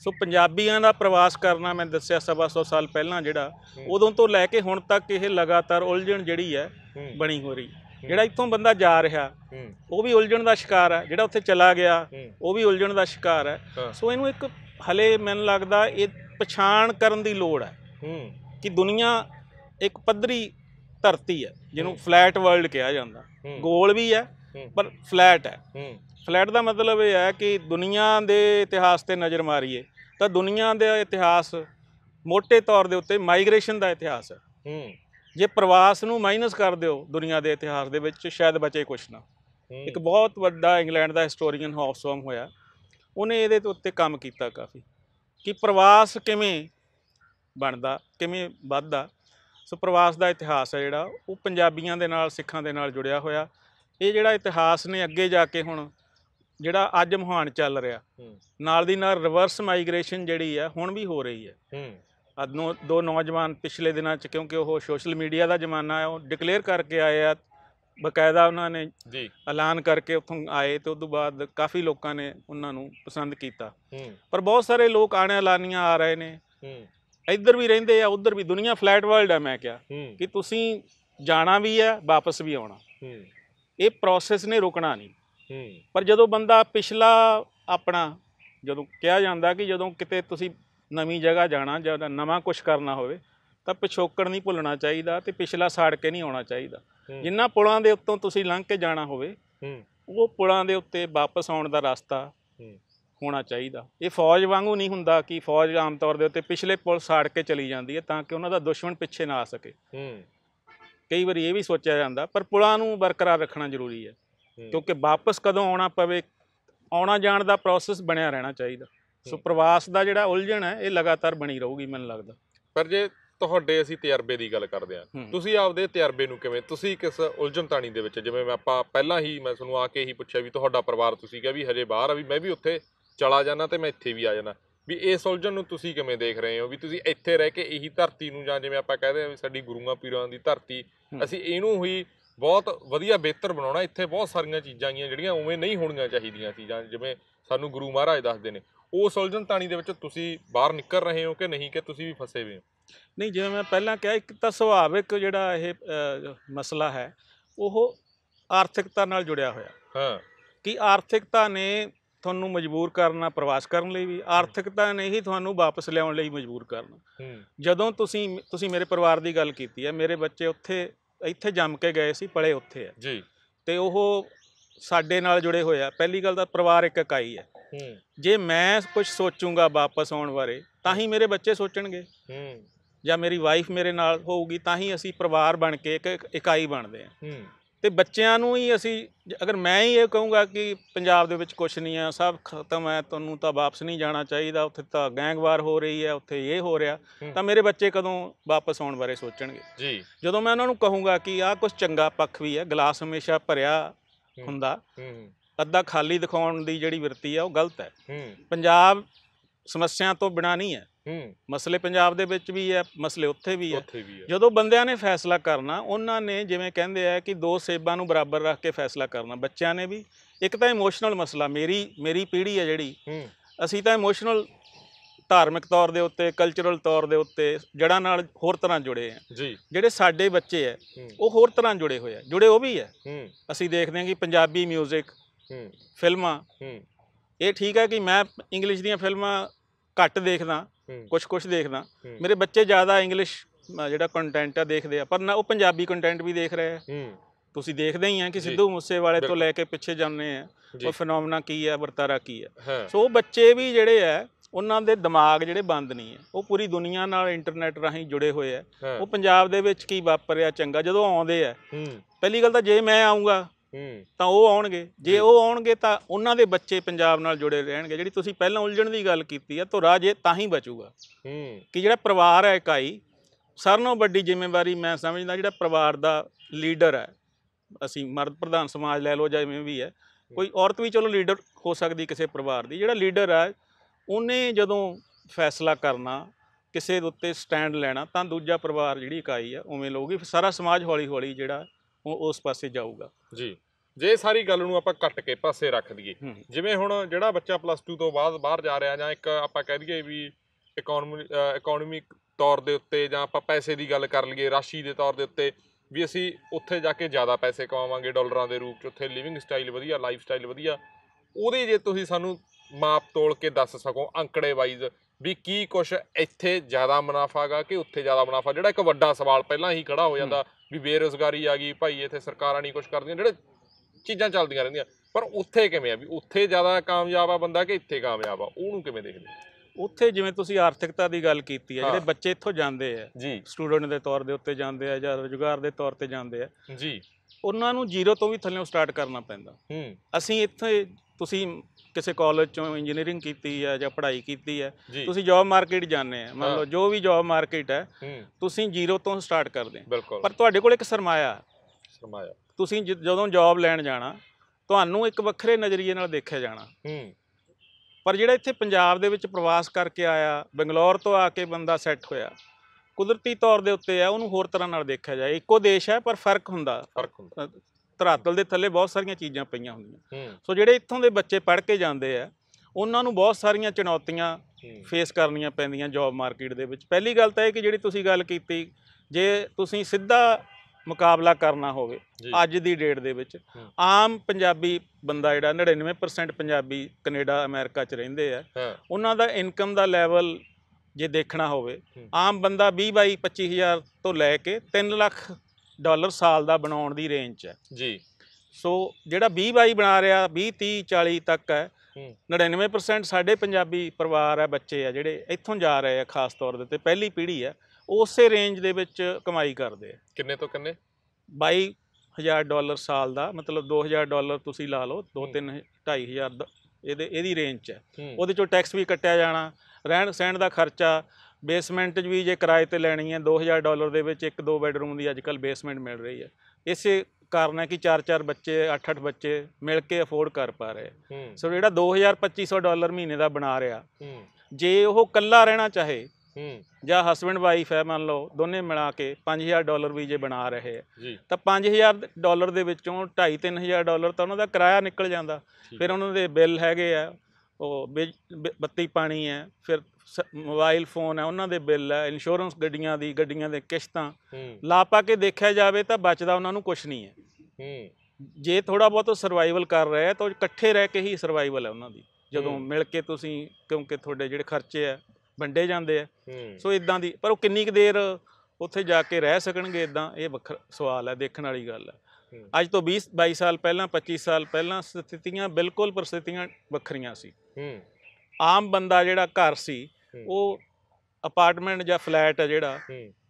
ਸੋ ਪੰਜਾਬੀਆਂ ਦਾ ਪ੍ਰਵਾਸ ਕਰਨਾ ਮੈਂ ਦੱਸਿਆ ਸਵਾ ਸੌ ਸਾਲ ਪਹਿਲਾਂ ਜਿਹੜਾ ਉਦੋਂ ਤੋਂ ਲੈ ਕੇ ਹੁਣ ਤੱਕ ਇਹ ਲਗਾਤਾਰ ਉਲਝਣ ਜਿਹੜੀ ਹੈ ਬਣੀ ਹੋ ਰਹੀ ਜਿਹੜਾ ਇੱਥੋਂ ਬੰਦਾ ਜਾ ਰਿਹਾ ਹੂੰ ਉਹ ਵੀ ਉਲਝਣ ਦਾ ਸ਼ਿਕਾਰ ਹੈ ਜਿਹੜਾ ਉੱਥੇ ਚਲਾ ਗਿਆ ਉਹ ਵੀ ਉਲਝਣ ਦਾ ਸ਼ਿਕਾਰ ਹੈ ਸੋ ਇਹਨੂੰ ਇੱਕ ਹਲੇ ਮੈਨੂੰ ਲੱਗਦਾ ਇਹ ਪਛਾਣ ਕਰਨ ਦੀ ਲੋੜ ਹੈ ਹੂੰ ਕਿ ਦੁਨੀਆ ਇੱਕ ਪੱਧਰੀ ਧਰਤੀ ਹੈ ਜਿਹਨੂੰ ਫਲੈਟ ਵਰਲਡ ਕਿਹਾ ਜਾਂਦਾ ਗੋਲ ਵੀ ਹੈ ਪਰ ਫਲੈਟ ਹੈ ਫਲੈਟ ਦਾ ਮਤਲਬ ਇਹ ਹੈ ਕਿ ਦੁਨੀਆ ਦੇ ਇਤਿਹਾਸ ਤੇ ਨਜ਼ਰ ਮਾਰੀਏ ਤਾਂ ਦੁਨੀਆ ਦਾ ਇਤਿਹਾਸ ਮੋٹے ਤੌਰ ਦੇ ਉੱਤੇ ਮਾਈਗ੍ਰੇਸ਼ਨ ਦਾ ਇਤਿਹਾਸ ਹੈ ਜੇ ਪ੍ਰਵਾਸ ਨੂੰ ਮਾਈਨਸ ਕਰ ਦਿਓ ਦੁਨੀਆ ਦੇ ਇਤਿਹਾਸ ਦੇ ਵਿੱਚ ਸ਼ਾਇਦ ਬਚੇ ਕੁਝ ਨਾ ਇੱਕ ਬਹੁਤ ਵੱਡਾ ਇੰਗਲੈਂਡ ਦਾ ਹਿਸਟੋਰੀਅਨ ਹੌਫਸੋਮ ਹੋਇਆ ਉਹਨੇ ਇਹਦੇ ਉੱਤੇ ਕੰਮ ਕੀਤਾ ਕਾਫੀ ਕਿ ਪ੍ਰਵਾਸ ਕਿਵੇਂ ਬਣਦਾ ਕਿਵੇਂ ਵੱਧਦਾ ਸੋ ਪ੍ਰਵਾਸ ਦਾ ਇਤਿਹਾਸ ਹੈ ਜਿਹੜਾ ਉਹ ਪੰਜਾਬੀਆਂ ਦੇ ਨਾਲ ਸਿੱਖਾਂ ਦੇ ਨਾਲ ਜੁੜਿਆ ਹੋਇਆ ਇਹ ਜਿਹੜਾ ਇਤਿਹਾਸ ਨੇ ਅੱਗੇ ਜਾ ਕੇ ਹੁਣ ਜਿਹੜਾ ਅੱਜ ਮਹਾਨ ਚੱਲ ਰਿਹਾ ਨਾਲ ਦੀ ਨਾਲ ਰਿਵਰਸ ਮਾਈਗ੍ਰੇਸ਼ਨ ਜਿਹੜੀ ਆ ਹੁਣ ਵੀ ਹੋ ਰਹੀ ਹੈ ਹੂੰ ਦੋ ਨੌਜਵਾਨ ਪਿਛਲੇ ਦਿਨਾਂ ਚ ਕਿਉਂਕਿ ਉਹ ਸੋਸ਼ਲ ਮੀਡੀਆ ਦਾ ਜ਼ਮਾਨਾ ਹੈ ਉਹ ਡਿਕਲੇਅਰ ਕਰਕੇ ਆਏ ਆ ਬਕਾਇਦਾ ਉਹਨਾਂ ਨੇ ਜੀ ਐਲਾਨ ਕਰਕੇ ਉੱਥੋਂ ਆਏ ਤੇ ਉਦੋਂ ਬਾਅਦ ਕਾਫੀ ਲੋਕਾਂ ਨੇ ਉਹਨਾਂ ਨੂੰ ਪਸੰਦ ਕੀਤਾ ਪਰ ਬਹੁਤ ਸਾਰੇ ਲੋਕ ਆਣੇ ਐਲਾਨੀਆਂ ਆ ਰਹੇ ਨੇ ਇੱਧਰ ਵੀ ਰਹਿੰਦੇ ਆ ਉੱਧਰ ਵੀ ਦੁਨੀਆ ਫਲੈਟ ਵਰਲਡ ਆ ਮੈਂ ਕਿਹਾ ਕਿ ਤੁਸੀਂ ਜਾਣਾ ਵੀ ਹੈ ਵਾਪਸ ਵੀ ਆਉਣਾ ਇਹ ਪ੍ਰੋਸੈਸ ਨੇ ਰੁਕਣਾ ਨਹੀਂ ਪਰ ਜਦੋਂ ਬੰਦਾ ਪਿਛਲਾ ਆਪਣਾ ਜਦੋਂ ਕਿਹਾ ਜਾਂਦਾ ਕਿ ਜਦੋਂ ਕਿਤੇ ਤੁਸੀਂ ਨਵੀਂ ਜਗ੍ਹਾ ਜਾਣਾ ਜਾਂ ਨਵਾਂ ਕੁਝ ਕਰਨਾ ਹੋਵੇ ਤਾਂ ਪਿਛੋਕੜ ਨਹੀਂ ਭੁੱਲਣਾ ਚਾਹੀਦਾ ਤੇ ਪਿਛਲਾ ਸਾੜ ਕੇ ਨਹੀਂ ਆਉਣਾ ਚਾਹੀਦਾ ਜਿੰਨਾ ਪੁਲਾਂ ਦੇ ਉੱਤੋਂ ਤੁਸੀਂ ਲੰਘ ਕੇ ਜਾਣਾ ਹੋਵੇ ਉਹ ਪੁਲਾਂ ਦੇ ਉੱਤੇ ਵਾਪਸ ਆਉਣ ਦਾ ਰਸਤਾ ਹੋਣਾ ਚਾਹੀਦਾ ਇਹ ਫੌਜ ਵਾਂਗੂ ਨਹੀਂ ਹੁੰਦਾ ਕਿ ਫੌਜ ਆਮ ਤੌਰ ਦੇ ਉੱਤੇ ਪਿਛਲੇ ਪੁਲ ਸਾੜ ਕੇ ਚਲੀ ਜਾਂਦੀ ਹੈ ਤਾਂ ਕਿ ਉਹਨਾਂ ਦਾ ਦੁਸ਼ਮਣ ਪਿੱਛੇ ਨਾ ਆ ਸਕੇ ਕਈ ਵਾਰੀ ਇਹ ਵੀ ਸੋਚਿਆ ਜਾਂਦਾ ਪਰ ਪੁਲਾਂ ਨੂੰ ਬਰਕਰਾਰ ਰੱਖਣਾ ਜ਼ਰੂਰੀ ਹੈ ਕਿਉਂਕਿ ਵਾਪਸ ਕਦੋਂ ਆਉਣਾ ਪਵੇ ਆਉਣਾ ਜਾਣ ਦਾ ਪ੍ਰੋਸੈਸ ਬਣਿਆ ਰਹਿਣਾ ਚਾਹੀਦਾ ਸੋ ਪ੍ਰਵਾਸ ਦਾ ਜਿਹੜਾ ਉਲਝਣ ਹੈ ਇਹ ਲਗਾਤਾਰ ਬਣੀ ਰਹੂਗੀ ਮੈਨੂੰ ਲੱਗਦਾ ਪਰ ਜੇ ਤੁਹਾਡੇ ਅਸੀਂ ਤਜਰਬੇ ਦੀ ਗੱਲ ਕਰਦੇ ਹਾਂ ਤੁਸੀਂ ਆਪਦੇ ਤਜਰਬੇ ਨੂੰ ਕਿਵੇਂ ਤੁਸੀਂ ਕਿਸ ਉਲਝਣ ਤਾਣੀ ਦੇ ਵਿੱਚ ਜਿਵੇਂ ਮੈਂ ਆਪਾਂ ਪਹਿਲਾਂ ਹੀ ਮੈਂ ਤੁਹਾਨੂੰ ਆ ਕੇ ਹੀ ਪੁੱਛਿਆ ਵੀ ਤੁਹਾਡਾ ਪਰਿਵਾਰ ਤੁਸੀਂ ਕਿਹਾ ਵੀ ਹਜੇ ਬਾਹਰ ਆ ਵੀ ਮੈਂ ਵੀ ਉੱਥੇ ਚਲਾ ਜਾਣਾ ਤੇ ਮੈਂ ਇੱਥੇ ਵੀ ਆ ਜਾਣਾ ਵੀ ਇਸ ਉਲਝਣ ਨੂੰ ਤੁਸੀਂ ਕਿਵੇਂ ਦੇਖ ਰਹੇ ਹੋ ਵੀ ਤੁਸੀਂ ਇੱਥੇ ਰਹਿ ਕੇ ਇਹੀ ਧਰਤੀ ਨੂੰ ਜਾਂ ਜਿਵੇਂ ਆਪਾਂ ਕਹਦੇ ਆ ਵੀ ਸਾਡੀ ਗੁਰੂਆਂ ਪੀਰਾਂ ਦੀ ਧਰਤੀ ਅਸੀਂ ਇਹਨੂੰ ਹੀ ਬਹੁਤ ਵਧੀਆ ਬਿਹਤਰ ਬਣਾਉਣਾ ਇੱਥੇ ਬਹੁਤ ਸਾਰੀਆਂ ਚੀਜ਼ਾਂ ਆਈਆਂ ਜਿਹੜੀਆਂ ਉਵੇਂ ਨਹੀਂ ਹੋਣੀਆਂ ਚਾਹੀਦੀਆਂ ਸੀ ਜਾਂ ਜਿਵੇਂ ਸਾਨੂੰ ਗੁਰੂ ਮਹਾਰਾਜ ਦੱਸਦੇ ਨੇ ਉਸ ਉਲਝਣ ਤਾਣੀ ਦੇ ਵਿੱਚ ਤੁਸੀਂ ਬਾਹਰ ਨਿਕਲ ਰਹੇ ਹੋ ਕਿ ਨਹੀਂ ਕਿ ਤੁਸੀਂ ਵੀ ਫਸੇ ਹੋਏ ਹੋ ਨਹੀਂ ਜਿਵੇਂ ਮੈਂ ਪਹਿਲਾਂ ਕਿਹਾ ਇੱਕ ਤਾਂ ਸੁਭਾਵਿਕ ਜਿਹੜਾ ਇਹ ਮਸਲਾ ਹੈ ਉਹ ਆਰਥਿਕਤਾ ਨਾਲ ਜੁੜਿਆ ਹੋਇਆ ਹਾਂ ਕਿ ਆਰਥਿਕਤਾ ਨੇ ਤੁਹਾਨੂੰ ਮਜਬੂਰ ਕਰਨਾ ਪ੍ਰਵਾਸ ਕਰਨ ਲਈ ਵੀ ਆਰਥਿਕਤਾ ਨੇ ਹੀ ਤੁਹਾਨੂੰ ਵਾਪਸ ਲਿਆਉਣ ਲਈ ਮਜਬੂਰ ਕਰਨਾ ਜਦੋਂ ਤੁਸੀਂ ਤੁਸੀਂ ਮੇਰੇ ਪਰਿਵਾਰ ਦੀ ਗੱਲ ਕੀਤੀ ਹੈ ਮੇਰੇ ਬੱਚੇ ਉੱਥੇ ਇੱਥੇ ਜੰਮ ਕੇ ਗਏ ਸੀ ਪਲੇ ਉੱਥੇ ਹੈ ਜੀ ਤੇ ਉਹ ਸਾਡੇ ਨਾਲ ਜੁੜੇ ਹੋਏ ਆ ਪਹਿਲੀ ਗੱਲ ਤਾਂ ਪਰਿਵਾਰ ਇੱਕ ਇਕਾਈ ਹੈ ਜੇ ਮੈਂ ਕੁਝ ਸੋਚੂਗਾ ਵਾਪਸ ਆਉਣ ਬਾਰੇ ਤਾਂ ਹੀ ਮੇਰੇ ਬੱਚੇ ਸੋਚਣਗੇ ਜਾਂ ਮੇਰੀ ਵਾਈਫ ਮੇਰੇ ਨਾਲ ਹੋਊਗੀ ਤਾਂ ਹੀ ਅਸੀਂ ਪਰਿਵਾਰ ਬਣ ਕੇ ਇੱਕ ਇਕਾਈ ਬਣਦੇ ਆ ਤੇ ਬੱਚਿਆਂ ਨੂੰ ਹੀ ਅਸੀਂ ਅਗਰ ਮੈਂ ਹੀ ਇਹ ਕਹੂੰਗਾ ਕਿ ਪੰਜਾਬ ਦੇ ਵਿੱਚ ਕੁਝ ਨਹੀਂ ਆ ਸਭ ਖਤਮ ਹੈ ਤੁਹਾਨੂੰ ਤਾਂ ਵਾਪਸ ਨਹੀਂ ਜਾਣਾ ਚਾਹੀਦਾ ਉੱਥੇ ਤਾਂ ਗੈਂਗਵਾਰ ਹੋ ਰਹੀ ਹੈ ਉੱਥੇ ਇਹ ਹੋ ਰਿਹਾ ਤਾਂ ਮੇਰੇ ਬੱਚੇ ਕਦੋਂ ਵਾਪਸ ਆਉਣ ਬਾਰੇ ਸੋਚਣਗੇ ਜੀ ਜਦੋਂ ਮੈਂ ਉਹਨਾਂ ਨੂੰ ਕਹੂੰਗਾ ਕਿ ਆਹ ਕੁਝ ਚੰਗਾ ਪੱਖ ਵੀ ਹੈ ਗਲਾਸ ਹਮੇਸ਼ਾ ਭਰਿਆ ਹੁੰਦਾ ਅੱਧਾ ਖਾਲੀ ਦਿਖਾਉਣ ਦੀ ਜਿਹੜੀ ਵਰਤੀ ਆ ਉਹ ਗਲਤ ਹੈ ਪੰਜਾਬ ਸਮੱਸਿਆ ਤੋਂ ਬਿਨਾ ਨਹੀਂ ਹੈ ਮਸਲੇ ਪੰਜਾਬ ਦੇ ਵਿੱਚ ਵੀ ਹੈ ਮਸਲੇ ਉੱਥੇ ਵੀ ਹੈ ਜਦੋਂ ਬੰਦਿਆਂ ਨੇ ਫੈਸਲਾ ਕਰਨਾ ਉਹਨਾਂ ਨੇ ਜਿਵੇਂ ਕਹਿੰਦੇ ਆ ਕਿ ਦੋ ਸੇਬਾਂ ਨੂੰ ਬਰਾਬਰ ਰੱਖ ਕੇ ਫੈਸਲਾ ਕਰਨਾ ਬੱਚਿਆਂ ਨੇ ਵੀ ਇੱਕ ਤਾਂ ਇਮੋਸ਼ਨਲ ਮਸਲਾ ਮੇਰੀ ਮੇਰੀ ਪੀੜ੍ਹੀ ਹੈ ਜਿਹੜੀ ਅਸੀਂ ਤਾਂ ਇਮੋਸ਼ਨਲ ਧਾਰਮਿਕ ਤੌਰ ਦੇ ਉੱਤੇ ਕਲਚਰਲ ਤੌਰ ਦੇ ਉੱਤੇ ਜੜਾਂ ਨਾਲ ਹੋਰ ਤਰ੍ਹਾਂ ਜੁੜੇ ਆ ਜੀ ਜਿਹੜੇ ਸਾਡੇ ਬੱਚੇ ਆ ਉਹ ਹੋਰ ਤਰ੍ਹਾਂ ਜੁੜੇ ਹੋਏ ਆ ਜੁੜੇ ਉਹ ਵੀ ਆ ਅਸੀਂ ਦੇਖਦੇ ਆ ਕਿ ਪੰਜਾਬੀ 뮤직 ਫਿਲਮਾਂ ਇਹ ਠੀਕ ਹੈ ਕਿ ਮੈਂ ਇੰਗਲਿਸ਼ ਦੀਆਂ ਫਿਲਮਾਂ ਘੱਟ ਦੇਖਦਾ ਕੁਝ ਕੁਝ ਦੇਖਦਾ ਮੇਰੇ ਬੱਚੇ ਜ਼ਿਆਦਾ ਇੰਗਲਿਸ਼ ਜਿਹੜਾ ਕੰਟੈਂਟ ਆ ਦੇਖਦੇ ਆ ਪਰ ਨਾ ਉਹ ਪੰਜਾਬੀ ਕੰਟੈਂਟ ਵੀ ਦੇਖ ਰਹੇ ਆ ਤੁਸੀਂ ਦੇਖਦੇ ਹੀ ਆ ਕਿ ਸਿੱਧੂ ਮੂਸੇਵਾਲੇ ਤੋਂ ਲੈ ਕੇ ਪਿੱਛੇ ਜਾਂਦੇ ਆ ਉਹ ਫੀਨੋਮਨਾ ਕੀ ਆ ਵਰਤਾਰਾ ਕੀ ਆ ਸੋ ਬੱਚੇ ਵੀ ਜਿਹੜੇ ਆ ਉਹਨਾਂ ਦੇ ਦਿਮਾਗ ਜਿਹੜੇ ਬੰਦ ਨਹੀਂ ਹੈ ਉਹ ਪੂਰੀ ਦੁਨੀਆ ਨਾਲ ਇੰਟਰਨੈਟ ਰਾਹੀਂ ਜੁੜੇ ਹੋਏ ਆ ਉਹ ਪੰਜਾਬ ਦੇ ਵਿੱਚ ਕੀ ਵਾਪਰਿਆ ਚੰਗਾ ਜਦੋਂ ਆਉਂਦੇ ਆ ਪਹਿਲੀ ਗੱਲ ਤਾਂ ਜੇ ਮੈਂ ਆਉਂਗਾ ਤਾਂ ਉਹ ਆਉਣਗੇ ਜੇ ਉਹ ਆਉਣਗੇ ਤਾਂ ਉਹਨਾਂ ਦੇ ਬੱਚੇ ਪੰਜਾਬ ਨਾਲ ਜੁੜੇ ਰਹਿਣਗੇ ਜਿਹੜੀ ਤੁਸੀਂ ਪਹਿਲਾਂ ਉਲਝਣ ਦੀ ਗੱਲ ਕੀਤੀ ਆ ਧੁਰਾ ਜੇ ਤਾਂ ਹੀ ਬਚੂਗਾ ਕਿ ਜਿਹੜਾ ਪਰਿਵਾਰ ਹੈ ਇਕਾਈ ਸਰਨੋਂ ਵੱਡੀ ਜ਼ਿੰਮੇਵਾਰੀ ਮੈਂ ਸਮਝਦਾ ਜਿਹੜਾ ਪਰਿਵਾਰ ਦਾ ਲੀਡਰ ਹੈ ਅਸੀਂ ਮਰਦ ਪ੍ਰਧਾਨ ਸਮਾਜ ਲੈ ਲਓ ਜਾਂ ਜਿਵੇਂ ਵੀ ਹੈ ਕੋਈ ਔਰਤ ਵੀ ਚਲੋ ਲੀਡਰ ਹੋ ਸਕਦੀ ਕਿਸੇ ਪਰਿਵਾਰ ਦੀ ਜਿਹੜਾ ਲੀਡਰ ਹੈ ਉਹਨੇ ਜਦੋਂ ਫੈਸਲਾ ਕਰਨਾ ਕਿਸੇ ਦੇ ਉੱਤੇ ਸਟੈਂਡ ਲੈਣਾ ਤਾਂ ਦੂਜਾ ਪਰਿਵਾਰ ਜਿਹੜੀ ਇਕਾਈ ਆ ਉਵੇਂ ਲਊਗੀ ਸਾਰਾ ਸਮਾਜ ਹੌਲੀ ਹੌਲੀ ਜਿਹੜਾ ਉਹ ਉਸ ਪਾਸੇ ਜਾਊਗਾ ਜੀ ਜੇ ਸਾਰੀ ਗੱਲ ਨੂੰ ਆਪਾਂ ਕੱਟ ਕੇ ਪਾਸੇ ਰੱਖ ਦਈਏ ਜਿਵੇਂ ਹੁਣ ਜਿਹੜਾ ਬੱਚਾ ਪਲੱਸ 2 ਤੋਂ ਬਾਅਦ ਬਾਹਰ ਜਾ ਰਿਹਾ ਜਾਂ ਇੱਕ ਆਪਾਂ ਕਹਿ ਦਈਏ ਵੀ ਇਕਨੋਮੀ ਇਕਨੋਮਿਕ ਤੌਰ ਦੇ ਉੱਤੇ ਜਾਂ ਆਪਾਂ ਪੈਸੇ ਦੀ ਗੱਲ ਕਰ ਲਈਏ ਰਾਸ਼ੀ ਦੇ ਤੌਰ ਦੇ ਉੱਤੇ ਵੀ ਅਸੀਂ ਉੱਥੇ ਜਾ ਕੇ ਜ਼ਿਆਦਾ ਪੈਸੇ ਕਮਾਵਾਂਗੇ ਡਾਲਰਾਂ ਦੇ ਰੂਪ 'ਚ ਉੱਥੇ ਲਿਵਿੰਗ ਸਟਾਈਲ ਵਧੀਆ ਲਾਈਫ ਸਟਾਈਲ ਵਧੀਆ ਉਹਦੇ ਜੇ ਤੁਸੀਂ ਸਾਨੂੰ ਮਾਪ ਤੋਲ ਕੇ ਦੱਸ ਸਕੋ ਅੰਕੜੇ ਵਾਈਜ਼ ਵੀ ਕੀ ਕੁਛ ਇੱਥੇ ਜ਼ਿਆਦਾ ਮੁਨਾਫਾ ਹੈਗਾ ਕਿ ਉੱਥੇ ਜ਼ਿਆਦਾ ਮੁਨਾਫਾ ਜਿਹੜਾ ਇੱਕ ਵੱਡਾ ਸਵਾਲ ਪਹਿਲਾਂ ਹੀ ਖੜਾ ਹੋ ਜਾਂਦਾ ਵੀ ਬੇਰੋਜ਼ਗਾਰੀ ਆ ਗਈ ਭਾਈ ਇੱਥੇ ਸਰਕਾਰਾਂ ਨਹੀਂ ਕੁਛ ਕਰਦੀਆਂ ਜਿਹੜੇ ਚੀਜ਼ਾਂ ਚੱਲਦੀਆਂ ਰਹਿੰਦੀਆਂ ਪਰ ਉੱਥੇ ਕਿਵੇਂ ਆ ਵੀ ਉੱਥੇ ਜ਼ਿਆਦਾ ਕਾਮਯਾਬ ਆ ਬੰਦਾ ਕਿ ਇੱਥੇ ਕਾਮਯਾਬ ਆ ਉਹਨੂੰ ਕਿਵੇਂ ਦੇਖਦੇ ਉੱਥੇ ਜਿਵੇਂ ਤੁਸੀਂ ਆਰਥਿਕਤਾ ਦੀ ਗੱਲ ਕੀਤੀ ਹੈ ਜਿਹੜੇ ਬੱਚੇ ਇੱਥੋਂ ਜਾਂਦੇ ਆ ਸਟੂਡੈਂਟ ਦੇ ਤੌਰ ਦੇ ਉੱਤੇ ਜਾਂਦੇ ਆ ਜਾਂ ਰੋਜ਼ਗਾਰ ਦੇ ਤੌਰ ਤੇ ਜਾਂਦੇ ਆ ਜੀ ਉਹਨਾਂ ਨੂੰ ਜ਼ੀਰੋ ਤੋਂ ਵੀ ਥੱਲੇੋਂ ਸਟਾਰਟ ਕਰਨਾ ਪੈਂਦਾ ਅਸੀਂ ਇੱਥੇ ਤੁਸੀਂ ਕਿਸੇ ਕਾਲਜ ਚੋਂ ਇੰਜੀਨੀਅਰਿੰਗ ਕੀਤੀ ਹੈ ਜਾਂ ਪੜ੍ਹਾਈ ਕੀਤੀ ਹੈ ਤੁਸੀਂ ਜੌਬ ਮਾਰਕੀਟ ਜਾਣਦੇ ਆ ਮੰਨ ਲਓ ਜੋ ਵੀ ਜੌਬ ਮਾਰਕੀਟ ਹੈ ਤੁਸੀਂ ਜ਼ੀਰੋ ਤੋਂ ਸਟਾਰਟ ਕਰਦੇ ਪਰ ਤੁਹਾਡੇ ਕੋਲ ਇੱਕ ਸਰਮਾਇਆ ਸਰਮਾਇਆ ਤੁਸੀਂ ਜਦੋਂ ਜੌਬ ਲੈਣ ਜਾਣਾ ਤੁਹਾਨੂੰ ਇੱਕ ਵੱਖਰੇ ਨਜ਼ਰੀਏ ਨਾਲ ਦੇਖਿਆ ਜਾਣਾ ਪਰ ਜਿਹੜਾ ਇੱਥੇ ਪੰਜਾਬ ਦੇ ਵਿੱਚ ਪ੍ਰਵਾਸ ਕਰਕੇ ਆਇਆ ਬੰਗਲੌਰ ਤੋਂ ਆ ਕੇ ਬੰਦਾ ਸੈੱਟ ਹੋਇਆ ਕੁਦਰਤੀ ਤੌਰ ਦੇ ਉੱਤੇ ਆ ਉਹਨੂੰ ਹੋਰ ਤਰ੍ਹਾਂ ਨਾਲ ਦੇਖਿਆ ਜਾਏ ਇੱਕੋ ਦੇਸ਼ ਹੈ ਪਰ ਫਰਕ ਹੁੰਦਾ ਫਰਕ ਹੁੰਦਾ ਧਰਾਤਲ ਦੇ ਥੱਲੇ ਬਹੁਤ ਸਾਰੀਆਂ ਚੀਜ਼ਾਂ ਪਈਆਂ ਹੁੰਦੀਆਂ ਸੋ ਜਿਹੜੇ ਇੱਥੋਂ ਦੇ ਬੱਚੇ ਪੜ੍ਹ ਕੇ ਜਾਂਦੇ ਆ ਉਹਨਾਂ ਨੂੰ ਬਹੁਤ ਸਾਰੀਆਂ ਚੁਣੌਤੀਆਂ ਫੇਸ ਕਰਨੀਆਂ ਪੈਂਦੀਆਂ ਜੌਬ ਮਾਰਕੀਟ ਦੇ ਵਿੱਚ ਪਹਿਲੀ ਗੱਲ ਤਾਂ ਇਹ ਕਿ ਜਿਹੜੀ ਤੁਸੀਂ ਗੱਲ ਕੀਤੀ ਜੇ ਤੁਸੀਂ ਸਿੱਧਾ ਮੁਕਾਬਲਾ ਕਰਨਾ ਹੋਵੇ ਅੱਜ ਦੀ ਡੇਟ ਦੇ ਵਿੱਚ ਆਮ ਪੰਜਾਬੀ ਬੰਦਾ ਜਿਹੜਾ 99% ਪੰਜਾਬੀ ਕੈਨੇਡਾ ਅਮਰੀਕਾ 'ਚ ਰਹਿੰਦੇ ਆ ਉਹਨਾਂ ਦਾ ਇਨਕਮ ਦਾ ਲੈਵਲ ਜੇ ਦੇਖਣਾ ਹੋਵੇ ਆਮ ਬੰਦਾ 20 ਬਾਈ 25000 ਤੋਂ ਲੈ ਕੇ 3 ਲੱਖ ਡਾਲਰ ਸਾਲ ਦਾ ਬਣਾਉਣ ਦੀ ਰੇਂਜ 'ਚ ਹੈ ਜੀ ਸੋ ਜਿਹੜਾ 20 ਬਾਈ ਬਣਾ ਰਿਹਾ 20 30 40 ਤੱਕ ਹੈ 99% ਸਾਡੇ ਪੰਜਾਬੀ ਪਰਿਵਾਰ ਹੈ ਬੱਚੇ ਆ ਜਿਹੜੇ ਇੱਥੋਂ ਜਾ ਰਹੇ ਆ ਖਾਸ ਤੌਰ ਦੇ ਤੇ ਪਹਿਲੀ ਪੀੜ੍ਹੀ ਆ ਉਸੇ ਰੇਂਜ ਦੇ ਵਿੱਚ ਕਮਾਈ ਕਰਦੇ ਆ ਕਿੰਨੇ ਤੋਂ ਕਿੰਨੇ 22000 ਡਾਲਰ ਸਾਲ ਦਾ ਮਤਲਬ 2000 ਡਾਲਰ ਤੁਸੀਂ ਲਾ ਲਓ 2-3 2500 ਇਹਦੇ ਇਹਦੀ ਰੇਂਜ ਚ ਉਹਦੇ ਚੋਂ ਟੈਕਸ ਵੀ ਕੱਟਿਆ ਜਾਣਾ ਰਹਿਣ ਸਹਿਣ ਦਾ ਖਰਚਾ ਬੇਸਮੈਂਟ ਵੀ ਜੇ ਕਿਰਾਏ ਤੇ ਲੈਣੀ ਹੈ 2000 ਡਾਲਰ ਦੇ ਵਿੱਚ ਇੱਕ ਦੋ ਬੈਡਰੂਮ ਦੀ ਅੱਜਕੱਲ ਬੇਸਮੈਂਟ ਮਿਲ ਰਹੀ ਹੈ ਇਸੇ ਕਾਰਨ ਹੈ ਕਿ ਚਾਰ ਚਾਰ ਬੱਚੇ 8-8 ਬੱਚੇ ਮਿਲ ਕੇ ਅਫੋਰਡ ਕਰ ਪਾ ਰਹੇ ਸੋ ਜਿਹੜਾ 2000-2500 ਡਾਲਰ ਮਹੀਨੇ ਦਾ ਬਣਾ ਰਿਹਾ ਜੇ ਉਹ ਇਕੱਲਾ ਰਹਿਣਾ ਚਾਹੇ ਜਾਂ ਹਸਬੰਡ ਵਾਈਫ ਹੈ ਮੰਨ ਲਓ ਦੋਨੇ ਮਿਲਾ ਕੇ 5000 ਡਾਲਰ ਵੀ ਜੇ ਬਣਾ ਰਹੇ ਹੈ ਤਾਂ 5000 ਡਾਲਰ ਦੇ ਵਿੱਚੋਂ 2.5-3000 ਡਾਲਰ ਤਾਂ ਉਹਨਾਂ ਦਾ ਕਿਰਾਇਆ ਨਿਕਲ ਜਾਂਦਾ ਫਿਰ ਉਹਨਾਂ ਦੇ ਬਿੱਲ ਹੈਗੇ ਆ ਉਹ ਬੱਤੀ ਪਾਣੀ ਹੈ ਫਿਰ ਮੋਬਾਈਲ ਫੋਨ ਹੈ ਉਹਨਾਂ ਦੇ ਬਿੱਲ ਹੈ ਇੰਸ਼ੋਰੈਂਸ ਗੱਡੀਆਂ ਦੀ ਗੱਡੀਆਂ ਦੇ ਕਿਸ਼ਤਾਂ ਲਾਪਾ ਕੇ ਦੇਖਿਆ ਜਾਵੇ ਤਾਂ ਬਚਦਾ ਉਹਨਾਂ ਨੂੰ ਕੁਝ ਨਹੀਂ ਹੈ ਜੇ ਥੋੜਾ ਬਹੁਤ ਸਰਵਾਈਵਲ ਕਰ ਹੈ ਤਾਂ ਇਕੱਠੇ ਰਹਿ ਕੇ ਹੀ ਸਰਵਾਈਵਲ ਹੈ ਉਹਨਾਂ ਦੀ ਜਦੋਂ ਮਿਲ ਕੇ ਤੁਸੀਂ ਕਿਉਂਕਿ ਤੁਹਾਡੇ ਜਿਹੜੇ ਖਰਚੇ ਆ ਵੰਡੇ ਜਾਂਦੇ ਆ ਸੋ ਇਦਾਂ ਦੀ ਪਰ ਉਹ ਕਿੰਨੀ ਕੁ ਦੇਰ ਉੱਥੇ ਜਾ ਕੇ ਰਹਿ ਸਕਣਗੇ ਇਦਾਂ ਇਹ ਵੱਖਰਾ ਸਵਾਲ ਹੈ ਦੇਖਣ ਵਾਲੀ ਗੱਲ ਹੈ ਅੱਜ ਤੋਂ 20 22 ਸਾਲ ਪਹਿਲਾਂ 25 ਸਾਲ ਪਹਿਲਾਂ ਸਥਿਤੀਆਂ ਬਿਲਕੁਲ ਪਰਸਥਿਤੀਆਂ ਵੱਖਰੀਆਂ ਸੀ ਆਮ ਬੰਦਾ ਜਿਹੜਾ ਘਰ ਸੀ ਉਹ ਅਪਾਰਟਮੈਂਟ ਜਾਂ ਫਲੈਟ ਹੈ ਜਿਹੜਾ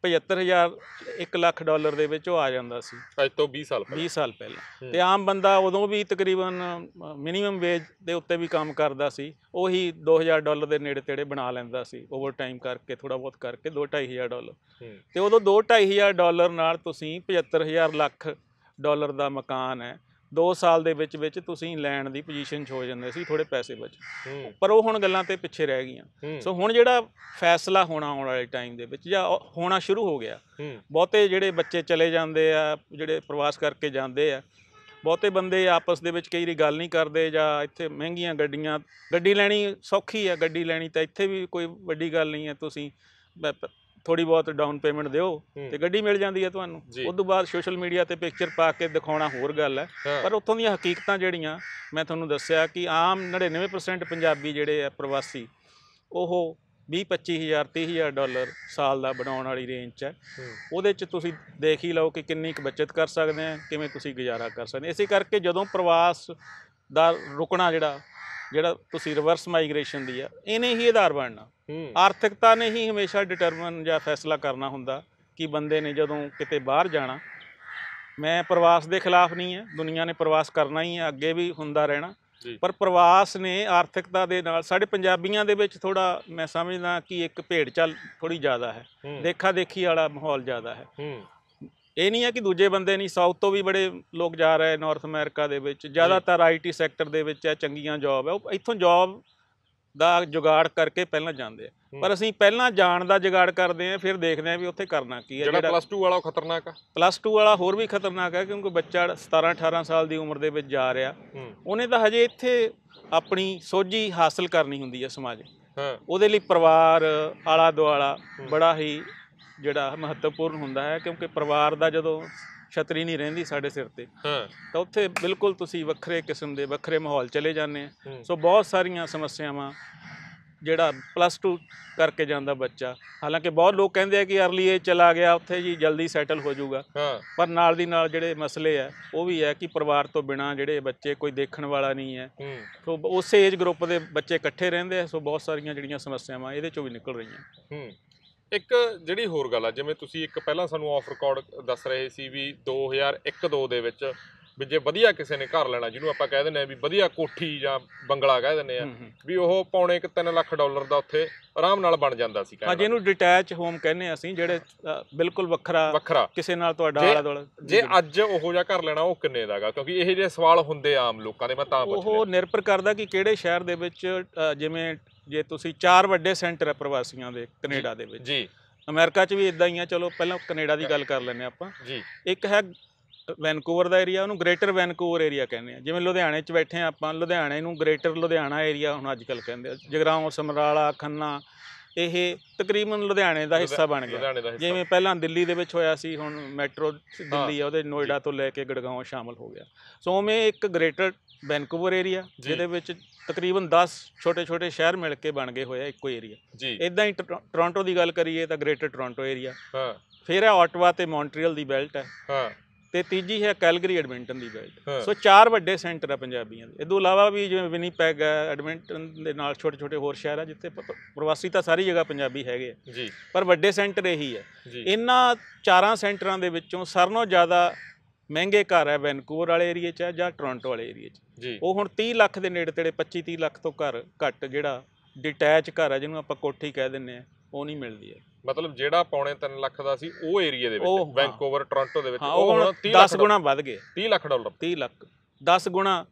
75000 1 ਲੱਖ ਡਾਲਰ ਦੇ ਵਿੱਚ ਉਹ ਆ ਜਾਂਦਾ ਸੀ ਅੱਜ ਤੋਂ 20 ਸਾਲ ਪਹਿਲਾਂ 20 ਸਾਲ ਪਹਿਲਾਂ ਤੇ ਆਮ ਬੰਦਾ ਉਦੋਂ ਵੀ ਤਕਰੀਬਨ ਮਿਨੀਮਮ ਵੇਜ ਦੇ ਉੱਤੇ ਵੀ ਕੰਮ ਕਰਦਾ ਸੀ ਉਹੀ 2000 ਡਾਲਰ ਦੇ ਨੇੜੇ ਤੇੜੇ ਬਣਾ ਲੈਂਦਾ ਸੀ ਓਵਰ ਟਾਈਮ ਕਰਕੇ ਥੋੜਾ ਬਹੁਤ ਕਰਕੇ 2-2500 ਡਾਲਰ ਤੇ ਉਦੋਂ 2-2500 ਡਾਲਰ ਨਾਲ ਤੁਸੀਂ 75000 ਲੱਖ ਡਾਲਰ ਦਾ ਮਕਾਨ ਹੈ 2 ਸਾਲ ਦੇ ਵਿੱਚ ਵਿੱਚ ਤੁਸੀਂ ਲੈਣ ਦੀ ਪੋਜੀਸ਼ਨ 'ਚ ਹੋ ਜਾਂਦੇ ਸੀ ਥੋੜੇ ਪੈਸੇ ਵਿੱਚ ਪਰ ਉਹ ਹੁਣ ਗੱਲਾਂ ਤੇ ਪਿੱਛੇ ਰਹਿ ਗਈਆਂ ਸੋ ਹੁਣ ਜਿਹੜਾ ਫੈਸਲਾ ਹੋਣਾ ਆਉਣ ਵਾਲੇ ਟਾਈਮ ਦੇ ਵਿੱਚ ਜਾਂ ਹੋਣਾ ਸ਼ੁਰੂ ਹੋ ਗਿਆ ਬਹੁਤੇ ਜਿਹੜੇ ਬੱਚੇ ਚਲੇ ਜਾਂਦੇ ਆ ਜਿਹੜੇ ਪ੍ਰਵਾਸ ਕਰਕੇ ਜਾਂਦੇ ਆ ਬਹੁਤੇ ਬੰਦੇ ਆਪਸ ਦੇ ਵਿੱਚ ਕਈ ਵਾਰੀ ਗੱਲ ਨਹੀਂ ਕਰਦੇ ਜਾਂ ਇੱਥੇ ਮਹਿੰਗੀਆਂ ਗੱਡੀਆਂ ਗੱਡੀ ਲੈਣੀ ਸੌਖੀ ਆ ਗੱਡੀ ਲੈਣੀ ਤਾਂ ਇੱਥੇ ਵੀ ਕੋਈ ਵੱਡੀ ਗੱਲ ਨਹੀਂ ਹੈ ਤੁਸੀਂ ਥੋੜੀ ਬਹੁਤ ਡਾਊਨ ਪੇਮੈਂਟ ਦਿਓ ਤੇ ਗੱਡੀ ਮਿਲ ਜਾਂਦੀ ਹੈ ਤੁਹਾਨੂੰ ਉਸ ਤੋਂ ਬਾਅਦ ਸੋਸ਼ਲ ਮੀਡੀਆ ਤੇ ਪਿਕਚਰ ਪਾ ਕੇ ਦਿਖਾਉਣਾ ਹੋਰ ਗੱਲ ਹੈ ਪਰ ਉੱਥੋਂ ਦੀਆਂ ਹਕੀਕਤਾਂ ਜਿਹੜੀਆਂ ਮੈਂ ਤੁਹਾਨੂੰ ਦੱਸਿਆ ਕਿ ਆਮ 99% ਪੰਜਾਬੀ ਜਿਹੜੇ ਆ ਪ੍ਰਵਾਸੀ ਉਹ 20 25000 30000 ਡਾਲਰ ਸਾਲ ਦਾ ਬਣਾਉਣ ਵਾਲੀ ਰੇਂਜ 'ਚ ਉਹਦੇ 'ਚ ਤੁਸੀਂ ਦੇਖ ਹੀ ਲਓ ਕਿ ਕਿੰਨੀ ਕੁ ਬਚਤ ਕਰ ਸਕਦੇ ਆ ਕਿਵੇਂ ਤੁਸੀਂ ਗੁਜ਼ਾਰਾ ਕਰ ਸਕਦੇ ਇਸੇ ਕਰਕੇ ਜਦੋਂ ਪ੍ਰਵਾਸ ਦਾ ਰੁਕਣਾ ਜਿਹੜਾ ਜਿਹੜਾ ਤੁਸੀਂ ਰਿਵਰਸ ਮਾਈਗ੍ਰੇਸ਼ਨ ਦੀ ਆ ਇਹਨੇ ਹੀ ਆਧਾਰ ਬਣਨਾ ਆਰਥਿਕਤਾ ਨੇ ਹੀ ਹਮੇਸ਼ਾ ਡਿਟਰਮਨ ਜਾਂ ਫੈਸਲਾ ਕਰਨਾ ਹੁੰਦਾ ਕਿ ਬੰਦੇ ਨੇ ਜਦੋਂ ਕਿਤੇ ਬਾਹਰ ਜਾਣਾ ਮੈਂ ਪ੍ਰਵਾਸ ਦੇ ਖਿਲਾਫ ਨਹੀਂ ਹਾਂ ਦੁਨੀਆ ਨੇ ਪ੍ਰਵਾਸ ਕਰਨਾ ਹੀ ਹੈ ਅੱਗੇ ਵੀ ਹੁੰਦਾ ਰਹਿਣਾ ਪਰ ਪ੍ਰਵਾਸ ਨੇ ਆਰਥਿਕਤਾ ਦੇ ਨਾਲ ਸਾਡੇ ਪੰਜਾਬੀਆਂ ਦੇ ਵਿੱਚ ਥੋੜਾ ਮੈਂ ਸਮਝਦਾ ਕਿ ਇੱਕ ਭੇਡ ਚਾਲ ਥੋੜੀ ਜ਼ਿਆਦਾ ਹੈ ਦੇਖਾ ਦੇਖੀ ਵਾਲਾ ਮਾਹੌਲ ਜ਼ਿਆਦਾ ਹੈ ਇਹ ਨਹੀਂ ਹੈ ਕਿ ਦੂਜੇ ਬੰਦੇ ਨਹੀਂ ਸਾਊਥ ਤੋਂ ਵੀ ਬੜੇ ਲੋਕ ਜਾ ਰਹੇ ਨਾਰਥ ਅਮਰੀਕਾ ਦੇ ਵਿੱਚ ਜ਼ਿਆਦਾਤਰ ਆਈਟੀ ਸੈਕਟਰ ਦੇ ਵਿੱਚ ਹੈ ਚੰਗੀਆਂ ਜੌਬ ਹੈ ਉਹ ਇੱਥੋਂ ਜੌਬ ਦਾ ਜੁਗਾੜ ਕਰਕੇ ਪਹਿਲਾਂ ਜਾਂਦੇ ਆ ਪਰ ਅਸੀਂ ਪਹਿਲਾਂ ਜਾਣ ਦਾ ਜੁਗਾੜ ਕਰਦੇ ਆ ਫਿਰ ਦੇਖਦੇ ਆ ਵੀ ਉੱਥੇ ਕਰਨਾ ਕੀ ਹੈ ਜਿਹੜਾ ਪਲੱਸ 2 ਵਾਲਾ ਉਹ ਖਤਰਨਾਕ ਆ ਪਲੱਸ 2 ਵਾਲਾ ਹੋਰ ਵੀ ਖਤਰਨਾਕ ਹੈ ਕਿਉਂਕਿ ਬੱਚਾ 17 18 ਸਾਲ ਦੀ ਉਮਰ ਦੇ ਵਿੱਚ ਜਾ ਰਿਹਾ ਉਹਨੇ ਤਾਂ ਹਜੇ ਇੱਥੇ ਆਪਣੀ ਸੋਝੀ ਹਾਸਲ ਕਰਨੀ ਹੁੰਦੀ ਹੈ ਸਮਾਜ ਹਾਂ ਉਹਦੇ ਲਈ ਪਰਿਵਾਰ ਆਲਾ ਦੁਆਲਾ ਬੜਾ ਹੀ ਜਿਹੜਾ ਮਹੱਤਵਪੂਰਨ ਹੁੰਦਾ ਹੈ ਕਿਉਂਕਿ ਪਰਿਵਾਰ ਦਾ ਜਦੋਂ ਛਤਰੀ ਨਹੀਂ ਰਹਿੰਦੀ ਸਾਡੇ ਸਿਰ ਤੇ ਹਾਂ ਤਾਂ ਉੱਥੇ ਬਿਲਕੁਲ ਤੁਸੀਂ ਵੱਖਰੇ ਕਿਸਮ ਦੇ ਵੱਖਰੇ ਮਾਹੌਲ ਚਲੇ ਜਾਂਦੇ ਆ ਸੋ ਬਹੁਤ ਸਾਰੀਆਂ ਸਮੱਸਿਆਵਾਂ ਜਿਹੜਾ ਪਲੱਸ 2 ਕਰਕੇ ਜਾਂਦਾ ਬੱਚਾ ਹਾਲਾਂਕਿ ਬਹੁਤ ਲੋਕ ਕਹਿੰਦੇ ਆ ਕਿ अर्ਲੀ ਏਜ ਚਲਾ ਗਿਆ ਉੱਥੇ ਜੀ ਜਲਦੀ ਸੈਟਲ ਹੋ ਜਾਊਗਾ ਹਾਂ ਪਰ ਨਾਲ ਦੀ ਨਾਲ ਜਿਹੜੇ ਮਸਲੇ ਆ ਉਹ ਵੀ ਹੈ ਕਿ ਪਰਿਵਾਰ ਤੋਂ ਬਿਨਾ ਜਿਹੜੇ ਬੱਚੇ ਕੋਈ ਦੇਖਣ ਵਾਲਾ ਨਹੀਂ ਹੈ ਸੋ ਉਸੇ ਏਜ ਗਰੁੱਪ ਦੇ ਬੱਚੇ ਇਕੱਠੇ ਰਹਿੰਦੇ ਆ ਸੋ ਬਹੁਤ ਸਾਰੀਆਂ ਜਿਹੜੀਆਂ ਸਮੱਸਿਆਵਾਂ ਇਹਦੇ ਚੋਂ ਵੀ ਨਿਕਲ ਰਹੀਆਂ ਹੂੰ ਇੱਕ ਜਿਹੜੀ ਹੋਰ ਗੱਲ ਆ ਜਿਵੇਂ ਤੁਸੀਂ ਇੱਕ ਪਹਿਲਾਂ ਸਾਨੂੰ ਆਫ ਰਿਕਾਰਡ ਦੱਸ ਰਹੇ ਸੀ ਵੀ 2001 2 ਦੇ ਵਿੱਚ ਵੀ ਜੇ ਵਧੀਆ ਕਿਸੇ ਨੇ ਘਰ ਲੈਣਾ ਜਿਹਨੂੰ ਆਪਾਂ ਕਹਿ ਦਿੰਦੇ ਆ ਵੀ ਵਧੀਆ ਕੋਠੀ ਜਾਂ ਬੰਗਲਾ ਕਹਿ ਦਿੰਦੇ ਆ ਵੀ ਉਹ ਪੌਣੇ 3 ਲੱਖ ਡਾਲਰ ਦਾ ਉੱਥੇ ਆਰਾਮ ਨਾਲ ਬਣ ਜਾਂਦਾ ਸੀ ਹਾਂ ਜਿਹਨੂੰ ਡਿਟੈਚ ਹੋਮ ਕਹਿੰਦੇ ਅਸੀਂ ਜਿਹੜੇ ਬਿਲਕੁਲ ਵੱਖਰਾ ਵੱਖਰਾ ਕਿਸੇ ਨਾਲ ਤੁਹਾਡਾ ਆਲਾ ਦੁਆਲਾ ਜੇ ਅੱਜ ਉਹ ਜਿਹਾ ਘਰ ਲੈਣਾ ਉਹ ਕਿੰਨੇ ਦਾਗਾ ਕਿਉਂਕਿ ਇਹ ਜਿਹੜੇ ਸਵਾਲ ਹੁੰਦੇ ਆਮ ਲੋਕਾਂ ਦੇ ਮੈਂ ਤਾਂ ਪੁੱਛ ਉਹ ਨਿਰਭਰ ਕਰਦਾ ਕਿ ਕਿਹੜੇ ਸ਼ਹਿਰ ਦੇ ਵਿੱਚ ਜਿਵੇਂ ਜੇ ਤੁਸੀਂ ਚਾਰ ਵੱਡੇ ਸੈਂਟਰ ਹੈ ਪ੍ਰਵਾਸੀਆਂ ਦੇ ਕੈਨੇਡਾ ਦੇ ਵਿੱਚ ਜੀ ਅਮਰੀਕਾ 'ਚ ਵੀ ਇਦਾਂ ਹੀ ਆ ਚਲੋ ਪਹਿਲਾਂ ਕੈਨੇਡਾ ਦੀ ਗੱਲ ਕਰ ਲੈਂਦੇ ਆਪਾਂ ਜੀ ਇੱਕ ਹੈ ਵੈਨਕੂਵਰ ਦਾ ਏਰੀਆ ਉਹਨੂੰ ਗ੍ਰੇਟਰ ਵੈਨਕੂਵਰ ਏਰੀਆ ਕਹਿੰਦੇ ਆ ਜਿਵੇਂ ਲੁਧਿਆਣੇ 'ਚ ਬੈਠੇ ਆ ਆਪਾਂ ਲੁਧਿਆਣੇ ਨੂੰ ਗ੍ਰੇਟਰ ਲੁਧਿਆਣਾ ਏਰੀਆ ਹੁਣ ਅੱਜ ਕੱਲ ਕਹਿੰਦੇ ਆ ਜਗਰਾਉਂ ਸਮਰਾਲਾ ਖੰਨਾ ਇਹ ਤਕਰੀਬਨ ਲੁਧਿਆਣੇ ਦਾ ਹਿੱਸਾ ਬਣ ਗਿਆ ਜਿਵੇਂ ਪਹਿਲਾਂ ਦਿੱਲੀ ਦੇ ਵਿੱਚ ਹੋਇਆ ਸੀ ਹੁਣ ਮੈਟਰੋ ਦਿੱਲੀ ਆ ਉਹਦੇ ਨੋਇਡਾ ਤੋਂ ਲੈ ਕੇ ਗੜਗਾਉਂ ਸ਼ਾਮਲ ਹੋ ਗਿਆ ਸੋ ਉਹਵੇਂ ਇੱਕ ਗ੍ਰੇਟਰ ਵੈਨਕੂਵਰ ਏਰੀਆ ਜਿਹਦੇ ਵਿੱਚ ਤਕਰੀਬਨ 10 ਛੋਟੇ-ਛੋਟੇ ਸ਼ਹਿਰ ਮਿਲ ਕੇ ਬਣ ਗਏ ਹੋਇਆ ਇੱਕੋ ਏਰੀਆ ਜੀ ਇਦਾਂ ਹੀ ਟੋਰਾਂਟੋ ਦੀ ਗੱਲ ਕਰੀਏ ਤਾਂ ਗ੍ਰੇਟਰ ਟੋਰਾਂਟੋ ਏਰੀਆ ਹਾਂ ਫਿਰ ਹੈ ਆਟਵਾ ਤੇ ਮੌਂਟਰੀਅਲ ਦੀ ਬੈਲਟ ਹੈ ਹਾਂ ਤੇ ਤੀਜੀ ਹੈ ਕੈਲਗਰੀ ਐਡਮਿੰਟਨ ਦੀ ਬੈਲਟ ਸੋ ਚਾਰ ਵੱਡੇ ਸੈਂਟਰ ਆ ਪੰਜਾਬੀਆਂ ਦੇ ਇਦੋਂ ਇਲਾਵਾ ਵੀ ਜਿਵੇਂ ਵਿਨੀਪੈਗ ਹੈ ਐਡਮਿੰਟਨ ਦੇ ਨਾਲ ਛੋਟੇ ਛੋਟੇ ਹੋਰ ਸ਼ਹਿਰ ਆ ਜਿੱਥੇ ਪ੍ਰਵਾਸੀ ਤਾਂ ਸਾਰੀ ਜਗ੍ਹਾ ਪੰਜਾਬੀ ਹੈਗੇ ਜੀ ਪਰ ਵੱਡੇ ਸੈਂਟਰ ਇਹੀ ਹੈ ਇਹਨਾਂ ਚਾਰਾਂ ਸੈਂਟਰਾਂ ਦੇ ਵਿੱਚੋਂ ਸਰਨੋਂ ਜ਼ਿਆਦਾ ਮਹਿੰਗੇ ਘਰ ਹੈ ਵੈਨਕੂਵਰ ਵਾਲੇ ਏਰੀਆ 'ਚ ਜਾਂ ਟੋਰਾਂਟੋ ਵਾਲੇ ਏਰੀਆ 'ਚ ਉਹ ਹੁਣ 30 ਲੱਖ ਦੇ ਨੇੜੇ ਤੇੜੇ 25 30 ਲੱਖ ਤੋਂ ਘਰ ਘੱਟ ਜਿਹੜਾ ਡਿਟੈਚ ਘਰ ਹੈ ਜਿਹਨੂੰ ਆਪਾਂ ਕੋਠੀ ਕਹਿ ਦਿੰਨੇ ਆ ਉਹ ਨਹੀਂ ਮਿਲਦੀ ਹੈ ਮਤਲਬ ਜਿਹੜਾ ਪੌਣੇ 3 ਲੱਖ ਦਾ ਸੀ ਉਹ ਏਰੀਆ ਦੇ ਵਿੱਚ ਵੈਂਕੂਵਰ ਟੋਰਾਂਟੋ ਦੇ ਵਿੱਚ ਉਹ ਹੁਣ 10 ਗੁਣਾ ਵੱਧ ਗਏ 30 ਲੱਖ ਡਾਲਰ 30 ਲੱਖ 10 ਗੁਣਾ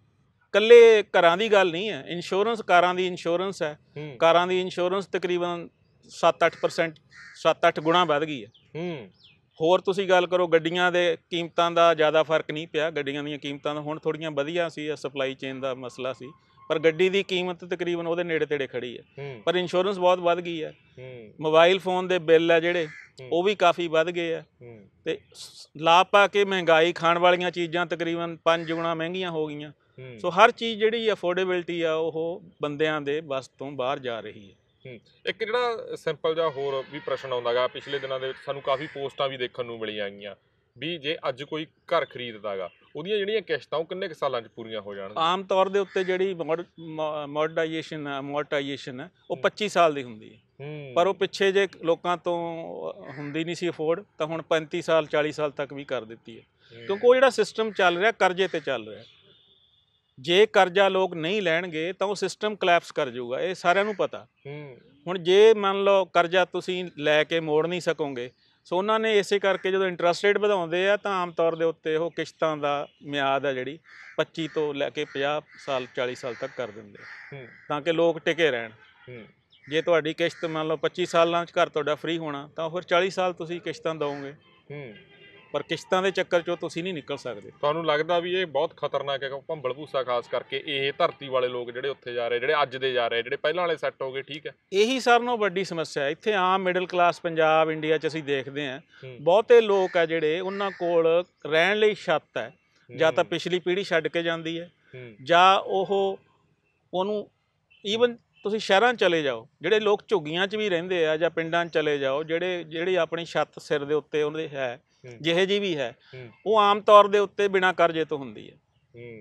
ਕੱਲੇ ਘਰਾਂ ਦੀ ਗੱਲ ਨਹੀਂ ਹੈ ਇੰਸ਼ੋਰੈਂਸ ਕਾਰਾਂ ਦੀ ਇੰਸ਼ੋਰੈਂਸ ਹੈ ਕਾਰਾਂ ਦੀ ਇੰਸ਼ੋਰੈਂਸ ਤਕਰੀਬਨ 7-8% 7-8 ਗੁਣਾ ਵੱਧ ਗਈ ਹੈ ਹੋਰ ਤੁਸੀਂ ਗੱਲ ਕਰੋ ਗੱਡੀਆਂ ਦੇ ਕੀਮਤਾਂ ਦਾ ਜ਼ਿਆਦਾ ਫਰਕ ਨਹੀਂ ਪਿਆ ਗੱਡੀਆਂ ਦੀਆਂ ਕੀਮਤਾਂ ਹੁਣ ਥੋੜੀਆਂ ਵਧੀਆ ਸੀ ਸਪਲਾਈ ਚੇਨ ਦਾ ਮਸਲਾ ਸੀ ਪਰ ਗੱਡੀ ਦੀ ਕੀਮਤ ਤਕਰੀਬਨ ਉਹਦੇ ਨੇੜੇ ਤੇੜੇ ਖੜੀ ਹੈ ਪਰ ਇੰਸ਼ੋਰੈਂਸ ਬਹੁਤ ਵੱਧ ਗਈ ਹੈ ਮੋਬਾਈਲ ਫੋਨ ਦੇ ਬਿੱਲ ਆ ਜਿਹੜੇ ਉਹ ਵੀ ਕਾਫੀ ਵੱਧ ਗਏ ਆ ਤੇ ਲਾ ਪਾ ਕੇ ਮਹਿੰਗਾਈ ਖਾਣ ਵਾਲੀਆਂ ਚੀਜ਼ਾਂ ਤਕਰੀਬਨ 5 ਗੁਣਾ ਮਹਿੰਗੀਆਂ ਹੋ ਗਈਆਂ ਸੋ ਹਰ ਚੀਜ਼ ਜਿਹੜੀ ਅਫੋਰਡੇਬਿਲਟੀ ਆ ਉਹ ਬੰਦਿਆਂ ਦੇ ਬਸ ਤੋਂ ਬਾਹਰ ਜਾ ਰਹੀ ਹੈ ਇੱਕ ਜਿਹੜਾ ਸਿੰਪਲ ਜਿਹਾ ਹੋਰ ਵੀ ਪ੍ਰਸ਼ਨ ਆਉਂਦਾਗਾ ਪਿਛਲੇ ਦਿਨਾਂ ਦੇ ਵਿੱਚ ਸਾਨੂੰ ਕਾਫੀ ਪੋਸਟਾਂ ਵੀ ਦੇਖਣ ਨੂੰ ਮਿਲੀਆਂ ਆਈਆਂ ਵੀ ਜੇ ਅੱਜ ਕੋਈ ਘਰ ਖਰੀਦਦਾਗਾ ਉਹਦੀਆਂ ਜਿਹੜੀਆਂ ਕਿਸ਼ਤਾਂ ਉਹ ਕਿੰਨੇ ਕੁ ਸਾਲਾਂ 'ਚ ਪੂਰੀਆਂ ਹੋ ਜਾਣਗੀਆਂ ਆਮ ਤੌਰ ਦੇ ਉੱਤੇ ਜਿਹੜੀ ਮੋਡਰਨਾਈਜੇਸ਼ਨ ਮੋਰਟਾਈਜੇਸ਼ਨ ਉਹ 25 ਸਾਲ ਦੀ ਹੁੰਦੀ ਹੈ ਪਰ ਉਹ ਪਿੱਛੇ ਜੇ ਲੋਕਾਂ ਤੋਂ ਹੁੰਦੀ ਨਹੀਂ ਸੀ ਅਫੋਰਡ ਤਾਂ ਹੁਣ 35 ਸਾਲ 40 ਸਾਲ ਤੱਕ ਵੀ ਕਰ ਦਿੱਤੀ ਹੈ ਕਿਉਂਕਿ ਉਹ ਜਿਹੜਾ ਸਿਸਟਮ ਚੱਲ ਰਿਹਾ ਕਰਜ਼ੇ ਤੇ ਚੱਲ ਰਿਹਾ ਜੇ ਕਰਜ਼ਾ ਲੋਕ ਨਹੀਂ ਲੈਣਗੇ ਤਾਂ ਉਹ ਸਿਸਟਮ ਕਲੈਪਸ ਕਰ ਜਾਊਗਾ ਇਹ ਸਾਰਿਆਂ ਨੂੰ ਪਤਾ ਹੁਣ ਜੇ ਮੰਨ ਲਓ ਕਰਜ਼ਾ ਤੁਸੀਂ ਲੈ ਕੇ ਮੋੜ ਨਹੀਂ ਸਕੋਗੇ ਸੋ ਉਹਨਾਂ ਨੇ ਇਸੇ ਕਰਕੇ ਜਦੋਂ ਇੰਟਰਸਟ ਰੇਟ ਵਧਾਉਂਦੇ ਆ ਤਾਂ ਆਮ ਤੌਰ ਦੇ ਉੱਤੇ ਉਹ ਕਿਸ਼ਤਾਂ ਦਾ ਮਿਆਦ ਆ ਜਿਹੜੀ 25 ਤੋਂ ਲੈ ਕੇ 50 ਸਾਲ 40 ਸਾਲ ਤੱਕ ਕਰ ਦਿੰਦੇ ਤਾਂ ਕਿ ਲੋਕ ਟਿਕੇ ਰਹਿਣ ਜੇ ਤੁਹਾਡੀ ਕਿਸ਼ਤ ਮੰਨ ਲਓ 25 ਸਾਲਾਂ ਚ ਘਰ ਤੁਹਾਡਾ ਫ੍ਰੀ ਹੋਣਾ ਤਾਂ ਫਿਰ 40 ਸਾਲ ਤੁਸੀਂ ਕਿਸ਼ਤਾਂ ਦਿਓਗੇ ਪਰ ਕਿਸ਼ਤਾਂ ਦੇ ਚੱਕਰ ਚੋਂ ਤੁਸੀਂ ਨਹੀਂ ਨਿਕਲ ਸਕਦੇ ਤੁਹਾਨੂੰ ਲੱਗਦਾ ਵੀ ਇਹ ਬਹੁਤ ਖਤਰਨਾਕ ਹੈ ਭੰਬਲ ਭੂਸਾ ਖਾਸ ਕਰਕੇ ਇਹ ਧਰਤੀ ਵਾਲੇ ਲੋਕ ਜਿਹੜੇ ਉੱਥੇ ਜਾ ਰਹੇ ਜਿਹੜੇ ਅੱਜ ਦੇ ਜਾ ਰਹੇ ਜਿਹੜੇ ਪਹਿਲਾਂ ਵਾਲੇ ਸੈੱਟ ਹੋ ਗਏ ਠੀਕ ਹੈ ਇਹੀ ਸਭ ਨਾਲੋਂ ਵੱਡੀ ਸਮੱਸਿਆ ਇੱਥੇ ਆਮ ਮਿਡਲ ਕਲਾਸ ਪੰਜਾਬ ਇੰਡੀਆ 'ਚ ਅਸੀਂ ਦੇਖਦੇ ਆਂ ਬਹੁਤੇ ਲੋਕ ਆ ਜਿਹੜੇ ਉਹਨਾਂ ਕੋਲ ਰਹਿਣ ਲਈ ਛੱਤ ਹੈ ਜਾਂ ਤਾਂ ਪਿਛਲੀ ਪੀੜ੍ਹੀ ਛੱਡ ਕੇ ਜਾਂਦੀ ਹੈ ਜਾਂ ਉਹ ਉਹਨੂੰ ਈਵਨ ਤੁਸੀਂ ਸ਼ਹਿਰਾਂ ਚਲੇ ਜਾਓ ਜਿਹੜੇ ਲੋਕ ਝੁੱਗੀਆਂ 'ਚ ਵੀ ਰਹਿੰਦੇ ਆ ਜਾਂ ਪਿੰਡਾਂ 'ਚ ਚਲੇ ਜਾਓ ਜਿਹੜੇ ਜਿਹੜੀ ਆਪਣੀ ਛੱਤ ਸਿਰ ਦੇ ਉੱਤੇ ਉਹਨਾਂ ਦੇ ਹੈ ਜਿਹੇ ਜੀ ਵੀ ਹੈ ਉਹ ਆਮ ਤੌਰ ਦੇ ਉੱਤੇ ਬਿਨਾ ਕਰਜ਼ੇ ਤੋਂ ਹੁੰਦੀ ਹੈ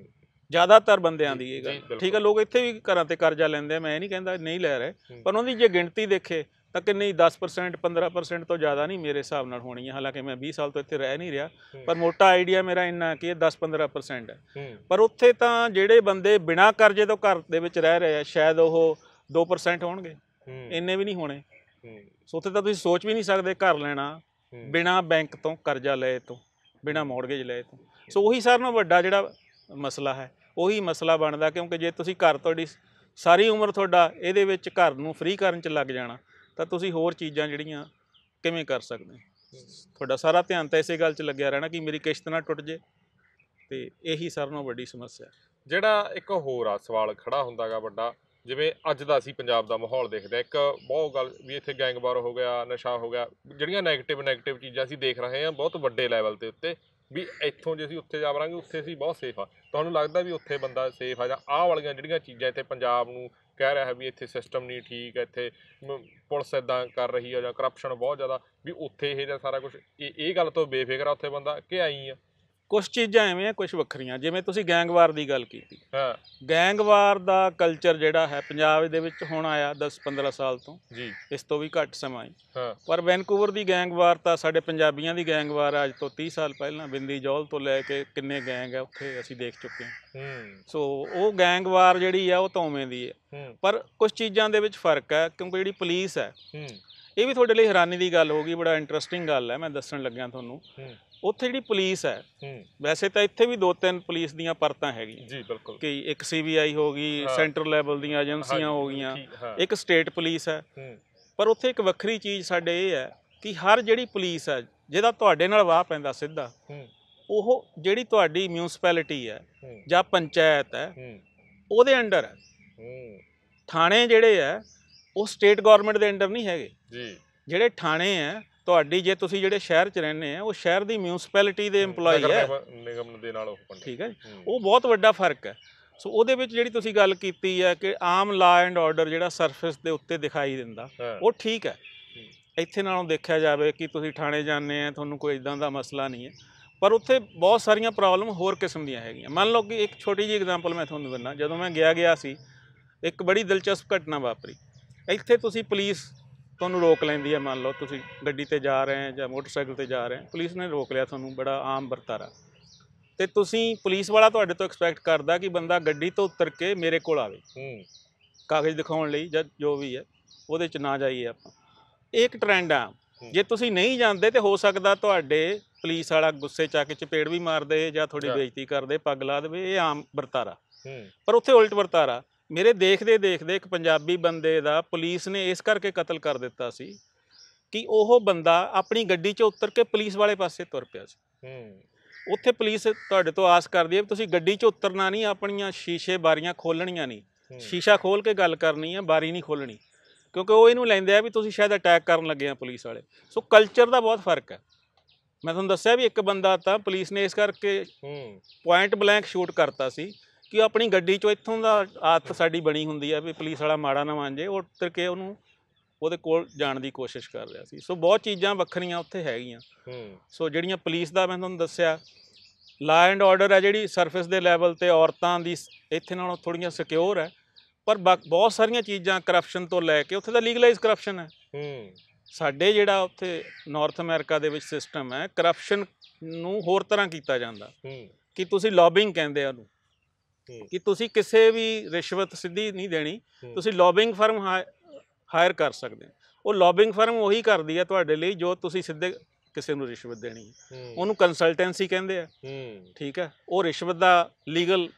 ਜ਼ਿਆਦਾਤਰ ਬੰਦਿਆਂ ਦੀ ਇਹ ਗੱਲ ਠੀਕ ਹੈ ਲੋਕ ਇੱਥੇ ਵੀ ਘਰਾਂ ਤੇ ਕਰਜ਼ਾ ਲੈਂਦੇ ਆ ਮੈਂ ਇਹ ਨਹੀਂ ਕਹਿੰਦਾ ਨਹੀਂ ਲੈ ਰਹੇ ਪਰ ਉਹਦੀ ਜੇ ਗਿਣਤੀ ਦੇਖੇ ਤਾਂ ਕਿੰਨੀ 10% 15% ਤੋਂ ਜ਼ਿਆਦਾ ਨਹੀਂ ਮੇਰੇ ਹਿਸਾਬ ਨਾਲ ਹੋਣੀ ਹੈ ਹਾਲਾਂਕਿ ਮੈਂ 20 ਸਾਲ ਤੋਂ ਇੱਥੇ ਰਹਿ ਨਹੀਂ ਰਿਹਾ ਪਰ ਮੋਟਾ ਆਈਡੀਆ ਮੇਰਾ ਇੰਨਾ ਕਿ ਇਹ 10-15% ਹੈ ਪਰ ਉੱਥੇ ਤਾਂ ਜਿਹੜੇ ਬੰਦੇ ਬਿਨਾ ਕਰਜ਼ੇ ਤੋਂ ਘਰ ਦੇ ਵਿੱਚ ਰਹਿ ਰਹੇ ਆ ਸ਼ਾਇਦ ਉਹ 2% ਹੋਣਗੇ ਇੰਨੇ ਵੀ ਨਹੀਂ ਹੋਣੇ ਸੋ ਉੱਥੇ ਤਾਂ ਤੁਸੀਂ ਸੋਚ ਵੀ ਨਹੀਂ ਸਕਦੇ ਘਰ ਲੈਣਾ ਬਿਨਾ ਬੈਂਕ ਤੋਂ ਕਰਜ਼ਾ ਲਏ ਤੋਂ ਬਿਨਾ ਮੌਰਗੇਜ ਲਏ ਤੋਂ ਸੋ ਉਹੀ ਸਾਰਿਆਂ ਨਾਲੋਂ ਵੱਡਾ ਜਿਹੜਾ ਮਸਲਾ ਹੈ ਉਹੀ ਮਸਲਾ ਬਣਦਾ ਕਿਉਂਕਿ ਜੇ ਤੁਸੀਂ ਘਰ ਤੁਹਾਡੀ ਸਾਰੀ ਉਮਰ ਤੁਹਾਡਾ ਇਹਦੇ ਵਿੱਚ ਘਰ ਨੂੰ ਫ੍ਰੀ ਕਰਨ ਚ ਲੱਗ ਜਾਣਾ ਤਾਂ ਤੁਸੀਂ ਹੋਰ ਚੀਜ਼ਾਂ ਜਿਹੜੀਆਂ ਕਿਵੇਂ ਕਰ ਸਕਦੇ ਤੁਹਾਡਾ ਸਾਰਾ ਧਿਆਨ ਤਾਂ ਇਸੇ ਗੱਲ 'ਚ ਲੱਗਿਆ ਰਹਿਣਾ ਕਿ ਮੇਰੀ ਕਿਸ਼ਤ ਨਾ ਟੁੱਟ ਜੇ ਤੇ ਇਹੀ ਸਾਰਿਆਂ ਨਾਲੋਂ ਵੱਡੀ ਸਮੱਸਿਆ ਜਿਹੜਾ ਇੱਕ ਹੋਰ ਆ ਸਵਾਲ ਖੜਾ ਹੁੰਦਾਗਾ ਵੱਡਾ ਜਿਵੇਂ ਅੱਜ ਦਾ ਅਸੀਂ ਪੰਜਾਬ ਦਾ ਮਾਹੌਲ ਦੇਖਦੇ ਆ ਇੱਕ ਬਹੁਤ ਗੱਲ ਵੀ ਇੱਥੇ ਗੈਂਗਵਾਰ ਹੋ ਗਿਆ ਨਸ਼ਾ ਹੋ ਗਿਆ ਜਿਹੜੀਆਂ 네ਗੇਟਿਵ 네ਗੇਟਿਵ ਚੀਜ਼ਾਂ ਅਸੀਂ ਦੇਖ ਰਹੇ ਹਾਂ ਬਹੁਤ ਵੱਡੇ ਲੈਵਲ ਤੇ ਉੱਤੇ ਵੀ ਇੱਥੋਂ ਜੇ ਅਸੀਂ ਉੱਥੇ ਜਾਵਾਂਗੇ ਉੱਥੇ ਅਸੀਂ ਬਹੁਤ ਸੇਫ ਆ ਤੁਹਾਨੂੰ ਲੱਗਦਾ ਵੀ ਉੱਥੇ ਬੰਦਾ ਸੇਫ ਆ ਜਾਂ ਆਹ ਵਾਲੀਆਂ ਜਿਹੜੀਆਂ ਚੀਜ਼ਾਂ ਇੱਥੇ ਪੰਜਾਬ ਨੂੰ ਕਹਿ ਰਿਹਾ ਹੈ ਵੀ ਇੱਥੇ ਸਿਸਟਮ ਨਹੀਂ ਠੀਕ ਇੱਥੇ ਪੁਲਿਸ ਇਦਾਂ ਕਰ ਰਹੀ ਆ ਜਾਂ ਕਰਪਸ਼ਨ ਬਹੁਤ ਜ਼ਿਆਦਾ ਵੀ ਉੱਥੇ ਇਹ ਸਾਰਾ ਕੁਝ ਇਹ ਇਹ ਗੱਲ ਤੋਂ ਬੇਫਿਕਰ ਆ ਉੱਥੇ ਬੰਦਾ ਕਿ ਆਈ ਆ ਕੁਝ ਚੀਜ਼ਾਂ ਐਵੇਂ ਆ ਕੁਝ ਵੱਖਰੀਆਂ ਜਿਵੇਂ ਤੁਸੀਂ ਗੈਂਗਵਾਰ ਦੀ ਗੱਲ ਕੀਤੀ ਹਾਂ ਗੈਂਗਵਾਰ ਦਾ ਕਲਚਰ ਜਿਹੜਾ ਹੈ ਪੰਜਾਬ ਦੇ ਵਿੱਚ ਹੁਣ ਆਇਆ 10-15 ਸਾਲ ਤੋਂ ਜੀ ਇਸ ਤੋਂ ਵੀ ਘੱਟ ਸਮਾਂ ਹੈ ਹਾਂ ਪਰ ਵੈਨਕੂਵਰ ਦੀ ਗੈਂਗਵਾਰ ਤਾਂ ਸਾਡੇ ਪੰਜਾਬੀਆਂ ਦੀ ਗੈਂਗਵਾਰ ਅੱਜ ਤੋਂ 30 ਸਾਲ ਪਹਿਲਾਂ ਬਿੰਦੀ ਜੌਲ ਤੋਂ ਲੈ ਕੇ ਕਿੰਨੇ ਗੈਂਗ ਆ ਉੱਥੇ ਅਸੀਂ ਦੇਖ ਚੁੱਕੇ ਹਾਂ ਹੂੰ ਸੋ ਉਹ ਗੈਂਗਵਾਰ ਜਿਹੜੀ ਆ ਉਹ ਤਾਂ ਦੀ ਹੈ ਪਰ ਕੁਝ ਚੀਜ਼ਾਂ ਦੇ ਵਿੱਚ ਫਰਕ ਹੈ ਕਿਉਂਕਿ ਜਿਹੜੀ ਪੁਲਿਸ ਹੈ ਹੂੰ ਇਹ ਵੀ ਤੁਹਾਡੇ ਲਈ ਹੈਰਾਨੀ ਦੀ ਗੱਲ ਹੋਗੀ ਬੜਾ ਇੰਟਰਸਟਿੰਗ ਗੱਲ ਹੈ ਮੈਂ ਦੱਸਣ ਲੱਗਿਆ ਤੁਹਾਨੂੰ ਉੱਥੇ ਜਿਹੜੀ ਪੁਲਿਸ ਹੈ ਵੈਸੇ ਤਾਂ ਇੱਥੇ ਵੀ ਦੋ ਤਿੰਨ ਪੁਲਿਸ ਦੀਆਂ ਪਰਤਾਂ ਹੈਗੀਆਂ ਜੀ ਬਿਲਕੁਲ ਕਿ ਇੱਕ ਸੀਬੀਆਈ ਹੋ ਗਈ ਸੈਂਟਰ ਲੈਵਲ ਦੀਆਂ ਏਜੰਸੀਆਂ ਹੋ ਗਈਆਂ ਇੱਕ ਸਟੇਟ ਪੁਲਿਸ ਹੈ ਪਰ ਉੱਥੇ ਇੱਕ ਵੱਖਰੀ ਚੀਜ਼ ਸਾਡੇ ਇਹ ਹੈ ਕਿ ਹਰ ਜਿਹੜੀ ਪੁਲਿਸ ਹੈ ਜਿਹਦਾ ਤੁਹਾਡੇ ਨਾਲ ਵਾਹ ਪੈਂਦਾ ਸਿੱਧਾ ਉਹ ਜਿਹੜੀ ਤੁਹਾਡੀ ਮਿਊਨਿਸਪੈਲਿਟੀ ਹੈ ਜਾਂ ਪੰਚਾਇਤ ਹੈ ਉਹਦੇ ਅੰਡਰ ਹੈ ਥਾਣੇ ਜਿਹੜੇ ਆ ਉਹ ਸਟੇਟ ਗਵਰਨਮੈਂਟ ਦੇ ਅੰਡਰ ਨਹੀਂ ਹੈਗੇ ਜੀ ਜਿਹੜੇ ਥਾਣੇ ਆ ਤੁਹਾਡੀ ਜੇ ਤੁਸੀਂ ਜਿਹੜੇ ਸ਼ਹਿਰ 'ਚ ਰਹਿੰਦੇ ਆ ਉਹ ਸ਼ਹਿਰ ਦੀ ਮਿਊਨਿਸਪੈਲਿਟੀ ਦੇ EMPLOYEE ਹੈ ਨਿਗਮ ਦੇ ਨਾਲ ਉਹ ਠੀਕ ਹੈ ਉਹ ਬਹੁਤ ਵੱਡਾ ਫਰਕ ਹੈ ਸੋ ਉਹਦੇ ਵਿੱਚ ਜਿਹੜੀ ਤੁਸੀਂ ਗੱਲ ਕੀਤੀ ਹੈ ਕਿ ਆਮ ਲਾ ਐਂਡ ਆਰਡਰ ਜਿਹੜਾ ਸਰਫੇਸ ਦੇ ਉੱਤੇ ਦਿਖਾਈ ਦਿੰਦਾ ਉਹ ਠੀਕ ਹੈ ਇੱਥੇ ਨਾਲੋਂ ਦੇਖਿਆ ਜਾਵੇ ਕਿ ਤੁਸੀਂ ਥਾਣੇ ਜਾਂਦੇ ਆ ਤੁਹਾਨੂੰ ਕੋਈ ਇਦਾਂ ਦਾ ਮਸਲਾ ਨਹੀਂ ਹੈ ਪਰ ਉੱਥੇ ਬਹੁਤ ਸਾਰੀਆਂ ਪ੍ਰੋਬਲਮ ਹੋਰ ਕਿਸਮ ਦੀਆਂ ਹੈਗੀਆਂ ਮੰਨ ਲਓ ਕਿ ਇੱਕ ਛੋਟੀ ਜਿਹੀ ਐਗਜ਼ਾਮਪਲ ਮੈਂ ਤੁਹਾਨੂੰ ਦਿੰਦਾ ਜਦੋਂ ਮੈਂ ਗਿਆ ਗਿਆ ਸੀ ਇੱਕ ਬੜੀ ਦਿਲਚਸਪ ਘਟਨਾ ਵਾਪਰੀ ਇੱਥੇ ਤੁਸੀਂ ਪੁਲਿਸ ਤੁਹਾਨੂੰ ਰੋਕ ਲੈਂਦੀ ਹੈ ਮੰਨ ਲਓ ਤੁਸੀਂ ਗੱਡੀ ਤੇ ਜਾ ਰਹੇ ਹੋ ਜਾਂ ਮੋਟਰਸਾਈਕਲ ਤੇ ਜਾ ਰਹੇ ਹੋ ਪੁਲਿਸ ਨੇ ਰੋਕ ਲਿਆ ਤੁਹਾਨੂੰ ਬੜਾ ਆਮ ਵਰਤਾਰਾ ਤੇ ਤੁਸੀਂ ਪੁਲਿਸ ਵਾਲਾ ਤੁਹਾਡੇ ਤੋਂ ਐਕਸਪੈਕਟ ਕਰਦਾ ਕਿ ਬੰਦਾ ਗੱਡੀ ਤੋਂ ਉਤਰ ਕੇ ਮੇਰੇ ਕੋਲ ਆਵੇ ਹੂੰ ਕਾਗਜ਼ ਦਿਖਾਉਣ ਲਈ ਜਾਂ ਜੋ ਵੀ ਹੈ ਉਹਦੇ ਚ ਨਾ ਜਾਈਏ ਆਪਾਂ ਇਹ ਇੱਕ ਟ੍ਰੈਂਡ ਆ ਜੇ ਤੁਸੀਂ ਨਹੀਂ ਜਾਂਦੇ ਤੇ ਹੋ ਸਕਦਾ ਤੁਹਾਡੇ ਪੁਲਿਸ ਵਾਲਾ ਗੁੱਸੇ ਚ ਆ ਕੇ ਚਪੇੜ ਵੀ ਮਾਰ ਦੇ ਜਾਂ ਤੁਹਾਡੀ ਬੇਇੱਜ਼ਤੀ ਕਰ ਦੇ ਪੱਗ ਲਾ ਦੇਵੇ ਇਹ ਆਮ ਵਰਤਾਰਾ ਪਰ ਉੱਥੇ ਉਲਟ ਵਰਤਾਰਾ ਮੇਰੇ ਦੇਖਦੇ ਦੇਖਦੇ ਇੱਕ ਪੰਜਾਬੀ ਬੰਦੇ ਦਾ ਪੁਲਿਸ ਨੇ ਇਸ ਕਰਕੇ ਕਤਲ ਕਰ ਦਿੱਤਾ ਸੀ ਕਿ ਉਹ ਬੰਦਾ ਆਪਣੀ ਗੱਡੀ 'ਚ ਉਤਰ ਕੇ ਪੁਲਿਸ ਵਾਲੇ ਪਾਸੇ ਤੁਰ ਪਿਆ ਸੀ ਉੱਥੇ ਪੁਲਿਸ ਤੁਹਾਡੇ ਤੋਂ ਆਸ ਕਰਦੀ ਹੈ ਤੁਸੀਂ ਗੱਡੀ 'ਚ ਉਤਰਨਾ ਨਹੀਂ ਆਪਣੀਆਂ ਸ਼ੀਸ਼ੇ ਬਾਰੀਆਂ ਖੋਲਣੀਆਂ ਨਹੀਂ ਸ਼ੀਸ਼ਾ ਖੋਲ ਕੇ ਗੱਲ ਕਰਨੀ ਹੈ ਬਾਰੀ ਨਹੀਂ ਖੋਲਣੀ ਕਿਉਂਕਿ ਉਹ ਇਹਨੂੰ ਲੈਂਦੇ ਆ ਵੀ ਤੁਸੀਂ ਸ਼ਾਇਦ ਅਟੈਕ ਕਰਨ ਲੱਗੇ ਆ ਪੁਲਿਸ ਵਾਲੇ ਸੋ ਕਲਚਰ ਦਾ ਬਹੁਤ ਫਰਕ ਹੈ ਮੈਂ ਤੁਹਾਨੂੰ ਦੱਸਿਆ ਵੀ ਇੱਕ ਬੰਦਾ ਤਾਂ ਪੁਲਿਸ ਨੇ ਇਸ ਕਰਕੇ ਪੁਆਇੰਟ ਬਲੈਂਕ ਸ਼ੂਟ ਕਰਤਾ ਸੀ ਕਿ ਆਪਣੀ ਗੱਡੀ 'ਚੋਂ ਇੱਥੋਂ ਦਾ ਆਤ ਸਾਡੀ ਬਣੀ ਹੁੰਦੀ ਹੈ ਵੀ ਪੁਲਿਸ ਵਾਲਾ ਮਾੜਾ ਨਾ ਮੰਨ ਉਹ ਉੱਤਰ ਕੇ ਉਹਨੂੰ ਉਹਦੇ ਕੋਲ ਜਾਣ ਦੀ ਕੋਸ਼ਿਸ਼ ਕਰ ਰਿਹਾ ਸੀ ਸੋ ਬਹੁਤ ਚੀਜ਼ਾਂ ਵੱਖਰੀਆਂ ਉੱਥੇ ਹੈਗੀਆਂ ਹੂੰ ਸੋ ਜਿਹੜੀਆਂ ਪੁਲਿਸ ਦਾ ਮੈਂ ਤੁਹਾਨੂੰ ਦੱਸਿਆ ਲਾ ਐਂਡ ਆਰਡਰ ਹੈ ਜਿਹੜੀ ਸਰਫੇਸ ਦੇ ਲੈਵਲ ਤੇ ਔਰਤਾਂ ਦੀ ਇੱਥੇ ਨਾਲੋਂ ਥੋੜੀਆਂ ਸਿਕਿਉਰ ਹੈ ਪਰ ਬਹੁਤ ਸਾਰੀਆਂ ਚੀਜ਼ਾਂ ਕਰਪਸ਼ਨ ਤੋਂ ਲੈ ਕੇ ਉੱਥੇ ਦਾ ਲੀਗਲਾਈਜ਼ ਕਰਪਸ਼ਨ ਹੈ ਹੂੰ ਸਾਡੇ ਜਿਹੜਾ ਉੱਥੇ ਨਾਰਥ ਅਮਰੀਕਾ ਦੇ ਵਿੱਚ ਸਿਸਟਮ ਹੈ ਕਰਪਸ਼ਨ ਨੂੰ ਹੋਰ ਤਰ੍ਹਾਂ ਕੀਤਾ ਜਾਂਦਾ ਹੂੰ ਕਿ ਤੁਸੀਂ ਲੌਬਿੰਗ ਕਹਿੰਦੇ ਆ ਉਹਨੂੰ ਕਿ ਤੁਸੀਂ ਕਿਸੇ ਵੀ ਰਿਸ਼ਵਤ ਸਿੱਧੀ ਨਹੀਂ ਦੇਣੀ ਤੁਸੀਂ ਲੌਬਿੰਗ ਫਰਮ ਹਾਇਰ ਕਰ ਸਕਦੇ ਹੋ ਉਹ ਲੌਬਿੰਗ ਫਰਮ ਉਹੀ ਕਰਦੀ ਹੈ ਤੁਹਾਡੇ ਲਈ ਜੋ ਤੁਸੀਂ ਸਿੱਧੇ ਕਿਸੇ ਨੂੰ ਰਿਸ਼ਵਤ ਦੇਣੀ ਹੈ ਉਹਨੂੰ ਕੰਸਲਟੈਂਸੀ ਕਹਿੰਦੇ ਆ ਠੀਕ ਹੈ ਉਹ ਰਿਸ਼ਵਤ ਦਾ ਲੀਗਲ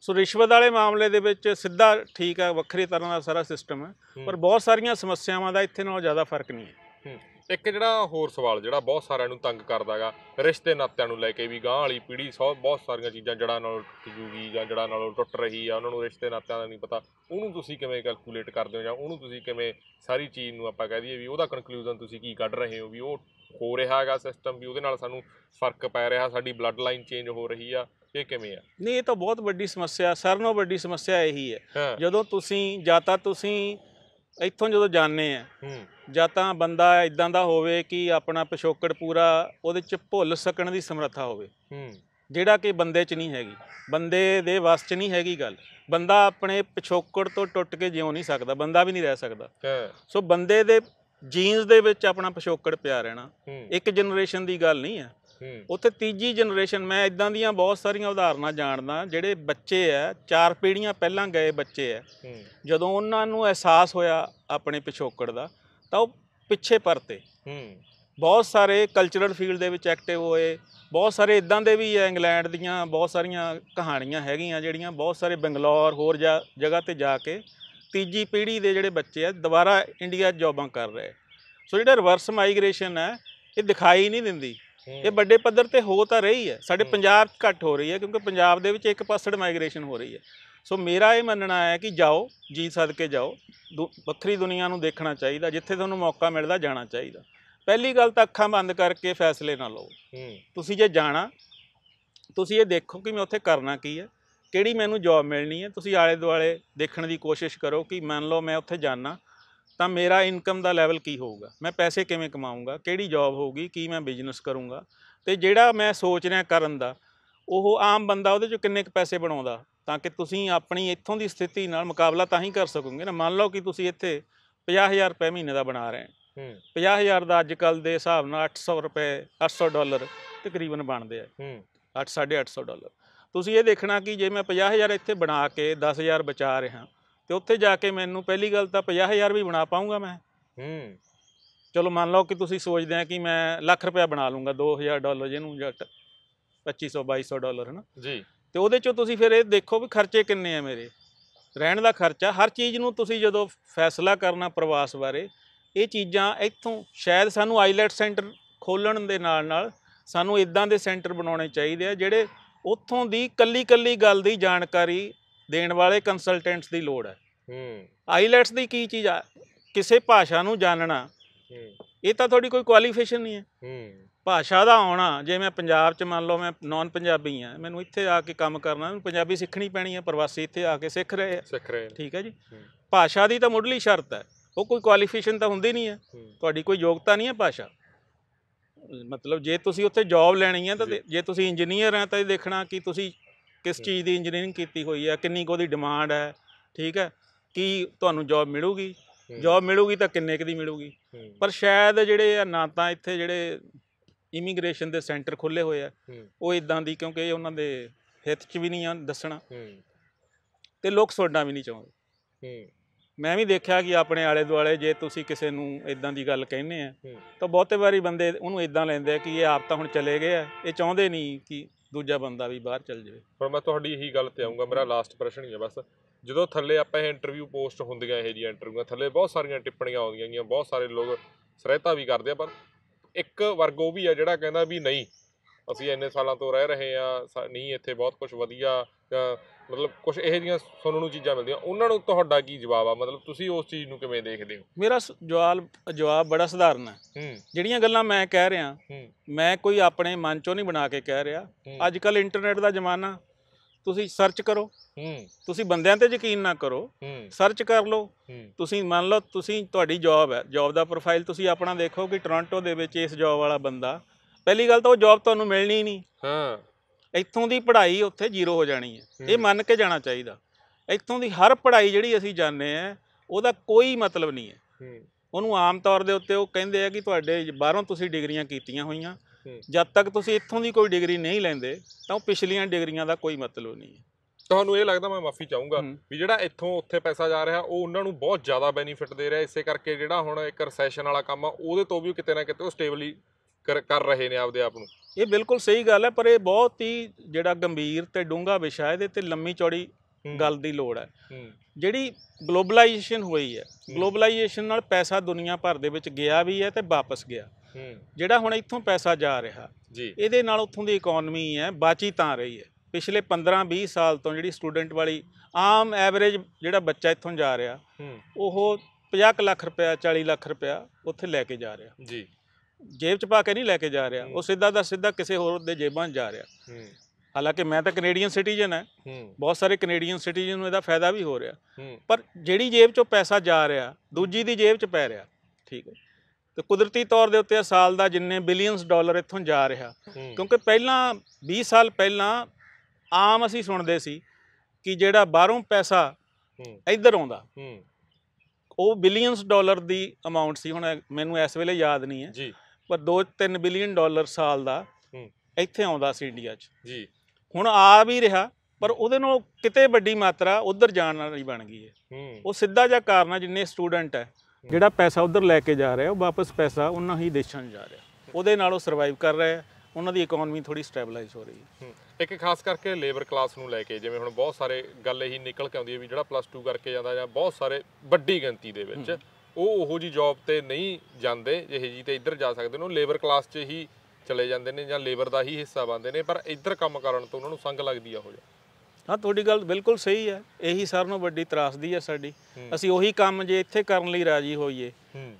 ਸੋ ਰਿਸ਼ਵਤ ਵਾਲੇ ਮਾਮਲੇ ਦੇ ਵਿੱਚ ਸਿੱਧਾ ਠੀਕ ਹੈ ਵੱਖਰੀ ਤਰ੍ਹਾਂ ਦਾ ਸਾਰਾ ਸਿਸਟਮ ਹੈ ਪਰ ਬਹੁਤ ਸਾਰੀਆਂ ਸਮੱਸਿਆਵਾਂ ਦਾ ਇੱਥੇ ਨਾਲੋਂ ਜ਼ਿਆਦਾ ਫਰਕ ਨਹੀਂ ਹੈ ਇੱਕ ਜਿਹੜਾ ਹੋਰ ਸਵਾਲ ਜਿਹੜਾ ਬਹੁਤ ਸਾਰਿਆਂ ਨੂੰ ਤੰਗ ਕਰਦਾਗਾ ਰਿਸ਼ਤੇ ਨਾਤਿਆਂ ਨੂੰ ਲੈ ਕੇ ਵੀ ਗਾਂ ਵਾਲੀ ਪੀੜ੍ਹੀ ਸੋ ਬਹੁਤ ਸਾਰੀਆਂ ਚੀਜ਼ਾਂ ਜੜਾਂ ਨਾਲ ਜੂਗੀ ਜਾਂ ਜੜਾਂ ਨਾਲ ਟੁੱਟ ਰਹੀ ਆ ਉਹਨਾਂ ਨੂੰ ਰਿਸ਼ਤੇ ਨਾਤਿਆਂ ਦਾ ਨਹੀਂ ਪਤਾ ਉਹਨੂੰ ਤੁਸੀਂ ਕਿਵੇਂ ਕੈਲਕੂਲੇਟ ਕਰਦੇ ਹੋ ਜਾਂ ਉਹਨੂੰ ਤੁਸੀਂ ਕਿਵੇਂ ਸਾਰੀ ਚੀਜ਼ ਨੂੰ ਆਪਾਂ ਕਹਿ ਦਈਏ ਵੀ ਉਹਦਾ ਕਨਕਲੂਜਨ ਤੁਸੀਂ ਕੀ ਕੱਢ ਰਹੇ ਹੋ ਵੀ ਉਹ ਹੋ ਰਿਹਾ ਹੈਗਾ ਸਿਸਟਮ ਵੀ ਉਹਦੇ ਨਾਲ ਸਾਨੂੰ ਫਰਕ ਪੈ ਰਿਹਾ ਸਾਡੀ ਬਲੱਡ ਲਾਈਨ ਚੇਂਜ ਹੋ ਰਹੀ ਆ ਇਹ ਕਿਵੇਂ ਆ ਨਹੀਂ ਇਹ ਤਾਂ ਬਹੁਤ ਵੱਡੀ ਸਮੱਸਿਆ ਸਰ ਨੂੰ ਵੱਡੀ ਸਮੱਸਿਆ ਇਹੀ ਹੈ ਜਦੋਂ ਤੁਸੀਂ ਜਾਂ ਤਾਂ ਤੁਸੀਂ ਇੱਥੋਂ ਜਦੋਂ ਜਾਣੇ ਆ ਜਾਂ ਤਾਂ ਬੰਦਾ ਇਦਾਂ ਦਾ ਹੋਵੇ ਕਿ ਆਪਣਾ ਪਿਛੋਕੜ ਪੂਰਾ ਉਹਦੇ ਚ ਭੁੱਲ ਸਕਣ ਦੀ ਸਮਰੱਥਾ ਹੋਵੇ ਜਿਹੜਾ ਕਿ ਬੰਦੇ ਚ ਨਹੀਂ ਹੈਗੀ ਬੰਦੇ ਦੇ ਵਸ ਚ ਨਹੀਂ ਹੈਗੀ ਗੱਲ ਬੰਦਾ ਆਪਣੇ ਪਿਛੋਕੜ ਤੋਂ ਟੁੱਟ ਕੇ ਜਿਉ ਨਹੀਂ ਸਕਦਾ ਬੰਦਾ ਵੀ ਨਹੀਂ ਰਹਿ ਸਕਦਾ ਸੋ ਬੰਦੇ ਦੇ ਜੀਨਸ ਦੇ ਵਿੱਚ ਆਪਣਾ ਪਿਛੋਕੜ ਪਿਆ ਰਹਿਣਾ ਇੱਕ ਜਨਰੇਸ਼ਨ ਦੀ ਗੱਲ ਨਹੀਂ ਹੈ ਉੱਥੇ ਤੀਜੀ ਜਨਰੇਸ਼ਨ ਮੈਂ ਇਦਾਂ ਦੀਆਂ ਬਹੁਤ ਸਾਰੀਆਂ ਉਦਾਹਰਨਾਂ ਜਾਣਦਾ ਜਿਹੜੇ ਬੱਚੇ ਐ ਚਾਰ ਪੀੜ੍ਹੀਆਂ ਪਹਿਲਾਂ ਗਏ ਬੱਚੇ ਐ ਜਦੋਂ ਉਹਨਾਂ ਨੂੰ ਅਹਿਸਾਸ ਹੋਇਆ ਆਪਣੇ ਪਿਛੋਕੜ ਦਾ ਤਾਂ ਉਹ ਪਿੱਛੇ ਪਰਤੇ ਬਹੁਤ ਸਾਰੇ ਕਲਚਰਲ ਫੀਲਡ ਦੇ ਵਿੱਚ ਐਕਟਿਵ ਹੋਏ ਬਹੁਤ ਸਾਰੇ ਇਦਾਂ ਦੇ ਵੀ ਇੰਗਲੈਂਡ ਦੀਆਂ ਬਹੁਤ ਸਾਰੀਆਂ ਕਹਾਣੀਆਂ ਹੈਗੀਆਂ ਜਿਹੜੀਆਂ ਬਹੁਤ ਸਾਰੇ ਬੰਗਲੌਰ ਹੋਰ ਜਗ੍ਹਾ ਤੇ ਜਾ ਕੇ ਤੀਜੀ ਪੀੜ੍ਹੀ ਦੇ ਜਿਹੜੇ ਬੱਚੇ ਆ ਦੁਬਾਰਾ ਇੰਡੀਆ ਜੌਬਾਂ ਕਰ ਰਹੇ ਸੋ ਜਿਹੜਾ ਰਿਵਰਸ ਮਾਈਗ੍ਰੇਸ਼ਨ ਹੈ ਇਹ ਦਿਖਾਈ ਨਹੀਂ ਦਿੰਦੀ ਇਹ ਵੱਡੇ ਪੱਧਰ ਤੇ ਹੋ ਤਾਂ ਰਹੀ ਹੈ ਸਾਡੇ ਪੰਜਾਬ ਘੱਟ ਹੋ ਰਹੀ ਹੈ ਕਿਉਂਕਿ ਪੰਜਾਬ ਦੇ ਵਿੱਚ ਇੱਕ ਪਾਸੜ ਮਾਈਗ੍ਰੇਸ਼ਨ ਹੋ ਰਹੀ ਹੈ ਸੋ ਮੇਰਾ ਇਹ ਮੰਨਣਾ ਹੈ ਕਿ ਜਾਓ ਜੀ ਸਦਕੇ ਜਾਓ ਵੱਖਰੀ ਦੁਨੀਆ ਨੂੰ ਦੇਖਣਾ ਚਾਹੀਦਾ ਜਿੱਥੇ ਤੁਹਾਨੂੰ ਮੌਕਾ ਮਿਲਦਾ ਜਾਣਾ ਚਾਹੀਦਾ ਪਹਿਲੀ ਗੱਲ ਤਾਂ ਅੱਖਾਂ ਬੰਦ ਕਰਕੇ ਫੈਸਲੇ ਨਾ ਲਓ ਤੁਸੀਂ ਜੇ ਜਾਣਾ ਤੁਸੀਂ ਇਹ ਦੇਖੋ ਕਿ ਮੈਂ ਉੱਥੇ ਕਰਨਾ ਕੀ ਹੈ ਕਿਹੜੀ ਮੈਨੂੰ ਜੌਬ ਮਿਲਣੀ ਹੈ ਤੁਸੀਂ ਆਲੇ ਦੁਆਲੇ ਦੇਖਣ ਦੀ ਕੋਸ਼ਿਸ਼ ਕਰੋ ਕਿ ਮੰਨ ਲਓ ਮੈਂ ਉੱਥੇ ਜਾਣਾ ਤਾਂ ਮੇਰਾ ਇਨਕਮ ਦਾ ਲੈਵਲ ਕੀ ਹੋਊਗਾ ਮੈਂ ਪੈਸੇ ਕਿਵੇਂ ਕਮਾਉਂਗਾ ਕਿਹੜੀ ਜੌਬ ਹੋਊਗੀ ਕੀ ਮੈਂ ਬਿਜ਼ਨਸ ਕਰੂੰਗਾ ਤੇ ਜਿਹੜਾ ਮੈਂ ਸੋਚ ਰਿਹਾ ਕਰਨ ਦਾ ਉਹ ਆਮ ਬੰਦਾ ਉਹਦੇ ਚੋਂ ਕਿੰਨੇ ਕੁ ਪੈਸੇ ਬਣਾਉਂਦਾ ਤਾਂ ਕਿ ਤੁਸੀਂ ਆਪਣੀ ਇੱਥੋਂ ਦੀ ਸਥਿਤੀ ਨਾਲ ਮੁਕਾਬਲਾ ਤਾਂ ਹੀ ਕਰ ਸਕੋਗੇ ਨਾ ਮੰਨ ਲਓ ਕਿ ਤੁਸੀਂ ਇੱਥੇ 50000 ਰੁਪਏ ਮਹੀਨੇ ਦਾ ਬਣਾ ਰਹੇ ਹੋ 50000 ਦਾ ਅੱਜ ਕੱਲ ਦੇ ਹਿਸਾਬ ਨਾਲ 800 ਰੁਪਏ 800 ਡਾਲਰ ਤਕਰੀਬਨ ਬਣਦੇ ਆ 8 850 ਡਾਲਰ ਤੁਸੀਂ ਇਹ ਦੇਖਣਾ ਕਿ ਜੇ ਮੈਂ 50000 ਇੱਥੇ ਬਣਾ ਕੇ 10000 ਬਚਾ ਰਿਹਾ ਤੇ ਉੱਥੇ ਜਾ ਕੇ ਮੈਨੂੰ ਪਹਿਲੀ ਗੱਲ ਤਾਂ 50000 ਵੀ ਬਣਾ ਪਾਉਂਗਾ ਮੈਂ ਹੂੰ ਚਲੋ ਮੰਨ ਲਓ ਕਿ ਤੁਸੀਂ ਸੋਚਦੇ ਆ ਕਿ ਮੈਂ ਲੱਖ ਰੁਪਇਆ ਬਣਾ ਲੂੰਗਾ 2000 ਡਾਲਰ ਜਿਹਨੂੰ ਜੱਟ 2500 2200 ਡਾਲਰ ਹਨਾ ਜੀ ਤੇ ਉਹਦੇ ਚੋਂ ਤੁਸੀਂ ਫਿਰ ਇਹ ਦੇਖੋ ਵੀ ਖਰਚੇ ਕਿੰਨੇ ਆ ਮੇਰੇ ਰਹਿਣ ਦਾ ਖਰਚਾ ਹਰ ਚੀਜ਼ ਨੂੰ ਤੁਸੀਂ ਜਦੋਂ ਫੈਸਲਾ ਕਰਨਾ ਪ੍ਰਵਾਸ ਬਾਰੇ ਇਹ ਚੀਜ਼ਾਂ ਇੱਥੋਂ ਸ਼ਾਇਦ ਸਾਨੂੰ ਆਈਲੈਟ ਸੈਂਟਰ ਖੋਲਣ ਦੇ ਨਾਲ ਨਾਲ ਸਾਨੂੰ ਇਦਾਂ ਦੇ ਸੈਂਟਰ ਬਣਾਉਣੇ ਚਾਹੀਦੇ ਆ ਜਿਹੜੇ ਉੱਥੋਂ ਦੀ ਕੱਲੀ ਕੱਲੀ ਗੱਲ ਦੀ ਜਾਣਕਾਰੀ ਦੇਣ ਵਾਲੇ ਕੰਸਲਟੈਂਟਸ ਦੀ ਲੋੜ ਹੈ ਹੂੰ ਆਈਲੈਟਸ ਦੀ ਕੀ ਚੀਜ਼ ਆ ਕਿਸੇ ਭਾਸ਼ਾ ਨੂੰ ਜਾਣਨਾ ਇਹ ਤਾਂ ਤੁਹਾਡੀ ਕੋਈ ਕੁਆਲੀਫਿਕੇਸ਼ਨ ਨਹੀਂ ਹੈ ਹੂੰ ਭਾਸ਼ਾ ਦਾ ਆਉਣਾ ਜੇ ਮੈਂ ਪੰਜਾਬ 'ਚ ਮੰਨ ਲਓ ਮੈਂ ਨਾਨ ਪੰਜਾਬੀ ਆ ਮੈਨੂੰ ਇੱਥੇ ਆ ਕੇ ਕੰਮ ਕਰਨਾ ਪੰਜਾਬੀ ਸਿੱਖਣੀ ਪੈਣੀ ਹੈ ਪ੍ਰਵਾਸੀ ਇੱਥੇ ਆ ਕੇ ਸਿੱਖ ਰਹੇ ਆ ਸਿੱਖ ਰਹੇ ਠੀਕ ਹੈ ਜੀ ਭਾਸ਼ਾ ਦੀ ਤਾਂ ਮੁੱਢਲੀ ਸ਼ਰਤ ਹੈ ਉਹ ਕੋਈ ਕੁਆਲੀਫਿਕੇਸ਼ਨ ਤਾਂ ਹੁੰਦੀ ਨਹੀਂ ਹੈ ਤੁਹਾਡੀ ਕੋਈ ਯੋਗਤਾ ਨਹੀਂ ਹੈ ਭਾਸ਼ਾ ਮਤਲਬ ਜੇ ਤੁਸੀਂ ਉੱਥੇ ਜੌਬ ਲੈਣੀ ਹੈ ਤਾਂ ਜੇ ਤੁਸੀਂ ਇੰਜੀਨੀਅਰ ਆ ਤਾਂ ਇਹ ਦੇਖਣਾ ਕਿ ਤੁਸੀਂ ਕਿਸ ਚੀਜ਼ ਦੀ ਇੰਜੀਨੀਅਰਿੰਗ ਕੀਤੀ ਹੋਈ ਹੈ ਕਿੰਨੀ ਕੁ ਉਹਦੀ ਡਿਮਾਂਡ ਹੈ ਠੀਕ ਹੈ ਕੀ ਤੁਹਾਨੂੰ ਜੌਬ ਮਿਲੂਗੀ ਜੌਬ ਮਿਲੂਗੀ ਤਾਂ ਕਿੰਨੇ ਕੁ ਦੀ ਮਿਲੂਗੀ ਪਰ ਸ਼ਾਇਦ ਜਿਹੜੇ ਆ ਨਾ ਤਾਂ ਇੱਥੇ ਜਿਹੜੇ ਇਮੀਗ੍ਰੇਸ਼ਨ ਦੇ ਸੈਂਟਰ ਖੁੱਲੇ ਹੋਏ ਆ ਉਹ ਇਦਾਂ ਦੀ ਕਿਉਂਕਿ ਇਹ ਉਹਨਾਂ ਦੇ ਹਿੱਤ 'ਚ ਵੀ ਨਹੀਂ ਆ ਦੱਸਣਾ ਤੇ ਲੋਕ ਸੁਣਨਾ ਵੀ ਨਹੀਂ ਚਾਹੁੰਦੇ ਮੈਂ ਵੀ ਦੇਖਿਆ ਕਿ ਆਪਣੇ ਆਲੇ ਦੁਆਲੇ ਜੇ ਤੁਸੀਂ ਕਿਸੇ ਨੂੰ ਇਦਾਂ ਦੀ ਗੱਲ ਕਹਿੰਦੇ ਆ ਤਾਂ ਬਹੁਤੇ ਵਾਰੀ ਬੰਦੇ ਉਹਨੂੰ ਇਦਾਂ ਲੈਂਦੇ ਆ ਕਿ ਇਹ ਆਪ ਤਾਂ ਹੁਣ ਚਲੇ ਗਏ ਆ ਇਹ ਚਾਹੁੰਦੇ ਨਹੀਂ ਕਿ ਦੂਜਾ ਬੰਦਾ ਵੀ ਬਾਹਰ ਚੱਲ ਜਾਵੇ ਹੁਣ ਮੈਂ ਤੁਹਾਡੀ ਇਹੀ ਗੱਲ ਤੇ ਆਉਂਗਾ ਮੇਰਾ ਲਾਸਟ ਪ੍ਰਸ਼ਨ ਹੀ ਹੈ ਬਸ ਜਦੋਂ ਥੱਲੇ ਆਪਾਂ ਇਹ ਇੰਟਰਵਿਊ ਪੋਸਟ ਹੁੰਦੀਆਂ ਇਹ ਜੀ ਇੰਟਰਵਿਊਆਂ ਥੱਲੇ ਬਹੁਤ ਸਾਰੀਆਂ ਟਿੱਪਣੀਆਂ ਆਉਂਦੀਆਂ ਗਈਆਂ ਬਹੁਤ ਸਾਰੇ ਲੋਕ ਸਰਾਇਤਾ ਵੀ ਕਰਦੇ ਆ ਪਰ ਇੱਕ ਵਰਗ ਉਹ ਵੀ ਆ ਜਿਹੜਾ ਕਹਿੰਦਾ ਵੀ ਨਹੀਂ ਅਸੀਂ ਇੰਨੇ ਸਾਲਾਂ ਤੋਂ ਰਹਿ ਰਹੇ ਆ ਨਹੀਂ ਇੱਥੇ ਬਹੁਤ ਕੁਝ ਵਧੀਆ ਮਤਲਬ ਕੁਝ ਇਹੋ ਜੀਆਂ ਸੁਣਨ ਨੂੰ ਚੀਜ਼ਾਂ ਮਿਲਦੀਆਂ ਉਹਨਾਂ ਨੂੰ ਤੁਹਾਡਾ ਕੀ ਜਵਾਬ ਆ ਮਤਲਬ ਤੁਸੀਂ ਉਸ ਚੀਜ਼ ਨੂੰ ਕਿਵੇਂ ਦੇਖਦੇ ਹੋ ਮੇਰਾ ਜਵਾਬ ਜਵਾਬ ਬੜਾ ਸਧਾਰਨ ਹੈ ਜਿਹੜੀਆਂ ਗੱਲਾਂ ਮੈਂ ਕਹਿ ਰਿਹਾ ਮੈਂ ਕੋਈ ਆਪਣੇ ਮਨ ਚੋਂ ਨਹੀਂ ਬਣਾ ਕੇ ਕਹਿ ਰਿਹਾ ਅੱਜ ਕੱਲ ਇੰਟਰਨੈਟ ਦਾ ਜ਼ਮਾਨਾ ਤੁਸੀਂ ਸਰਚ ਕਰੋ ਤੁਸੀਂ ਬੰਦਿਆਂ ਤੇ ਯਕੀਨ ਨਾ ਕਰੋ ਸਰਚ ਕਰ ਲਓ ਤੁਸੀਂ ਮੰਨ ਲਓ ਤੁਸੀਂ ਤੁਹਾਡੀ ਜੌਬ ਹੈ ਜੌਬ ਦਾ ਪ੍ਰੋਫਾਈਲ ਤੁਸੀਂ ਆਪਣਾ ਦੇਖੋ ਕਿ ਟੋਰਾਂਟੋ ਦੇ ਵਿੱਚ ਇਸ ਜੌਬ ਵਾਲਾ ਬੰਦਾ ਪਹਿਲੀ ਗੱਲ ਤਾਂ ਉਹ ਜੌਬ ਤੁਹਾਨੂੰ ਮਿਲਣੀ ਨਹੀਂ ਹਾਂ ਇੱਥੋਂ ਦੀ ਪੜ੍ਹਾਈ ਉੱਥੇ ਜ਼ੀਰੋ ਹੋ ਜਾਣੀ ਹੈ ਇਹ ਮੰਨ ਕੇ ਜਾਣਾ ਚਾਹੀਦਾ ਇੱਥੋਂ ਦੀ ਹਰ ਪੜ੍ਹਾਈ ਜਿਹੜੀ ਅਸੀਂ ਜਾਣਦੇ ਆ ਉਹਦਾ ਕੋਈ ਮਤਲਬ ਨਹੀਂ ਹੈ ਉਹਨੂੰ ਆਮ ਤੌਰ ਦੇ ਉੱਤੇ ਉਹ ਕਹਿੰਦੇ ਆ ਕਿ ਤੁਹਾਡੇ ਬਾਹਰੋਂ ਤੁਸੀਂ ਡਿਗਰੀਆਂ ਕੀਤੀਆਂ ਹੋਈਆਂ ਜਦ ਤੱਕ ਤੁਸੀਂ ਇੱਥੋਂ ਦੀ ਕੋਈ ਡਿਗਰੀ ਨਹੀਂ ਲੈਂਦੇ ਤਾਂ ਉਹ ਪਿਛਲੀਆਂ ਡਿਗਰੀਆਂ ਦਾ ਕੋਈ ਮਤਲਬ ਨਹੀਂ ਹੈ ਤੁਹਾਨੂੰ ਇਹ ਲੱਗਦਾ ਮੈਂ ਮਾਫੀ ਚਾਹੂੰਗਾ ਵੀ ਜਿਹੜਾ ਇੱਥੋਂ ਉੱਥੇ ਪੈਸਾ ਜਾ ਰਿਹਾ ਉਹ ਉਹਨਾਂ ਨੂੰ ਬਹੁਤ ਜ਼ਿਆਦਾ ਬੈਨੀਫਿਟ ਦੇ ਰਿਹਾ ਇਸੇ ਕਰਕੇ ਜਿਹੜਾ ਹੁਣ ਇੱਕ ਰੈਸੈਸ਼ਨ ਵਾਲਾ ਕੰਮ ਆ ਉਹਦੇ ਤੋਂ ਵੀ ਕਿਤੇ ਨਾ ਕਿਤੇ ਉਹ ਸਟੇਬਲੀ ਕਰ ਰਹੇ ਨੇ ਆਪਦੇ ਆਪ ਨੂੰ ਇਹ ਬਿਲਕੁਲ ਸਹੀ ਗੱਲ ਹੈ ਪਰ ਇਹ ਬਹੁਤ ਹੀ ਜਿਹੜਾ ਗੰਭੀਰ ਤੇ ਡੂੰਘਾ ਵਿਸ਼ਾ ਹੈ ਇਹਦੇ ਤੇ ਲੰਮੀ ਚੌੜੀ ਗੱਲ ਦੀ ਲੋੜ ਹੈ ਜਿਹੜੀ ਗਲੋਬਲਾਈਜੇਸ਼ਨ ਹੋਈ ਹੈ ਗਲੋਬਲਾਈਜੇਸ਼ਨ ਨਾਲ ਪੈਸਾ ਦੁਨੀਆ ਭਰ ਦੇ ਵਿੱਚ ਗਿਆ ਵੀ ਹੈ ਤੇ ਵਾਪਸ ਗਿਆ ਜਿਹੜਾ ਹੁਣ ਇੱਥੋਂ ਪੈਸਾ ਜਾ ਰਿਹਾ ਇਹਦੇ ਨਾਲ ਉੱਥੋਂ ਦੀ ਇਕਨੋਮੀ ਹੈ ਬਾਚੀ ਤਾਂ ਰਹੀ ਹੈ ਪਿਛਲੇ 15-20 ਸਾਲ ਤੋਂ ਜਿਹੜੀ ਸਟੂਡੈਂਟ ਵਾਲੀ ਆਮ ਐਵਰੇਜ ਜਿਹੜਾ ਬੱਚਾ ਇੱਥੋਂ ਜਾ ਰਿਹਾ ਉਹ 50 ਲੱਖ ਰੁਪਇਆ 40 ਲੱਖ ਰੁਪਇਆ ਉੱਥੇ ਲੈ ਕੇ ਜਾ ਰਿਹਾ ਜੀ ਜੇਬ ਚ ਪਾ ਕੇ ਨਹੀਂ ਲੈ ਕੇ ਜਾ ਰਿਹਾ ਉਹ ਸਿੱਧਾ ਦਾ ਸਿੱਧਾ ਕਿਸੇ ਹੋਰ ਦੇ ਜੇਬਾਂ 'ਚ ਜਾ ਰਿਹਾ ਹਾਲਾਂਕਿ ਮੈਂ ਤਾਂ ਕੈਨੇਡੀਅਨ ਸਿਟੀਜ਼ਨ ਹੈ ਬਹੁਤ ਸਾਰੇ ਕੈਨੇਡੀਅਨ ਸਿਟੀਜ਼ਨ ਨੂੰ ਇਹਦਾ ਫਾਇਦਾ ਵੀ ਹੋ ਰਿਹਾ ਪਰ ਜਿਹੜੀ ਜੇਬ ਚੋਂ ਪੈਸਾ ਜਾ ਰਿਹਾ ਦੂਜੀ ਦੀ ਜੇਬ 'ਚ ਪੈ ਰਿਹਾ ਠੀਕ ਹੈ ਤੇ ਕੁਦਰਤੀ ਤੌਰ ਦੇ ਉੱਤੇ ਸਾਲ ਦਾ ਜਿੰਨੇ ਬਿਲੀਅਨਸ ਡਾਲਰ ਇੱਥੋਂ ਜਾ ਰਿਹਾ ਕਿਉਂਕਿ ਪਹਿਲਾਂ 20 ਸਾਲ ਪਹਿਲਾਂ ਆਮ ਅਸੀਂ ਸੁਣਦੇ ਸੀ ਕਿ ਜਿਹੜਾ ਬਾਹਰੋਂ ਪੈਸਾ ਇੱਧਰ ਆਉਂਦਾ ਉਹ ਬਿਲੀਅਨਸ ਡਾਲਰ ਦੀ ਅਮਾਉਂਟ ਸੀ ਹੁਣ ਮੈਨੂੰ ਇਸ ਵੇਲੇ ਯਾਦ ਨਹੀਂ ਹੈ ਜੀ ਪਰ 2-3 ਬਿਲੀਅਨ ਡਾਲਰ ਸਾਲ ਦਾ ਇੱਥੇ ਆਉਂਦਾ ਸੀ ਇੰਡੀਆ 'ਚ ਜੀ ਹੁਣ ਆ ਵੀ ਰਿਹਾ ਪਰ ਉਹਦੇ ਨਾਲ ਕਿਤੇ ਵੱਡੀ ਮਾਤਰਾ ਉਧਰ ਜਾਣ ਵਾਲੀ ਬਣ ਗਈ ਹੈ ਉਹ ਸਿੱਧਾ ਜਿਹਾ ਕਾਰਨ ਹੈ ਜਿੰਨੇ ਸਟੂਡੈਂਟ ਹੈ ਜਿਹੜਾ ਪੈਸਾ ਉਧਰ ਲੈ ਕੇ ਜਾ ਰਿਹਾ ਉਹ ਵਾਪਸ ਪੈਸਾ ਉਹਨਾਂ ਹੀ ਦੇਸ਼ਾਂ 'ਚ ਜਾ ਰਿਹਾ ਉਹਦੇ ਨਾਲ ਉਹ ਸਰਵਾਈਵ ਕਰ ਰਿਹਾ ਉਹਨਾਂ ਦੀ ਇਕਨੋਮੀ ਥੋੜੀ ਸਟੇਬਲਾਈਜ਼ ਹੋ ਰਹੀ ਹੈ ਇੱਕ ਖਾਸ ਕਰਕੇ ਲੇਬਰ ਕਲਾਸ ਨੂੰ ਲੈ ਕੇ ਜਿਵੇਂ ਹੁਣ ਬਹੁਤ ਸਾਰੇ ਗੱਲ ਇਹੀ ਨਿਕਲ ਕੇ ਆਉਂਦੀ ਹੈ ਵੀ ਜਿਹੜਾ ਪਲੱਸ 2 ਕਰਕੇ ਜਾਂਦਾ ਜਾਂ ਬਹੁਤ ਸਾਰੇ ਵੱਡੀ ਗਿਣਤੀ ਦੇ ਵਿੱਚ ਉਹ ਉਹੋ ਜੀ ਜੌਬ ਤੇ ਨਹੀਂ ਜਾਂਦੇ ਜਿਹੇ ਜੀ ਤੇ ਇੱਧਰ ਜਾ ਸਕਦੇ ਨੇ ਉਹ ਲੇਬਰ ਕਲਾਸ 'ਚ ਹੀ ਚਲੇ ਜਾਂਦੇ ਨੇ ਜਾਂ ਲੇਬਰ ਦਾ ਹੀ ਹਿੱਸਾ ਬਣਦੇ ਨੇ ਪਰ ਇੱਧਰ ਕੰਮ ਕਰਨ ਤੋਂ ਉਹਨਾਂ ਨੂੰ ਸੰਗ ਲੱਗਦੀ ਆ ਉਹ ਜਾ ਹਾਂ ਤੁਹਾਡੀ ਗੱਲ ਬਿਲਕੁਲ ਸਹੀ ਹੈ ਇਹੀ ਸਾਰਿਆਂ ਨੂੰ ਵੱਡੀ ਤਰਾਸਦੀ ਹੈ ਸਾਡੀ ਅਸੀਂ ਉਹੀ ਕੰਮ ਜੇ ਇੱਥੇ ਕਰਨ ਲਈ ਰਾਜੀ ਹੋਈਏ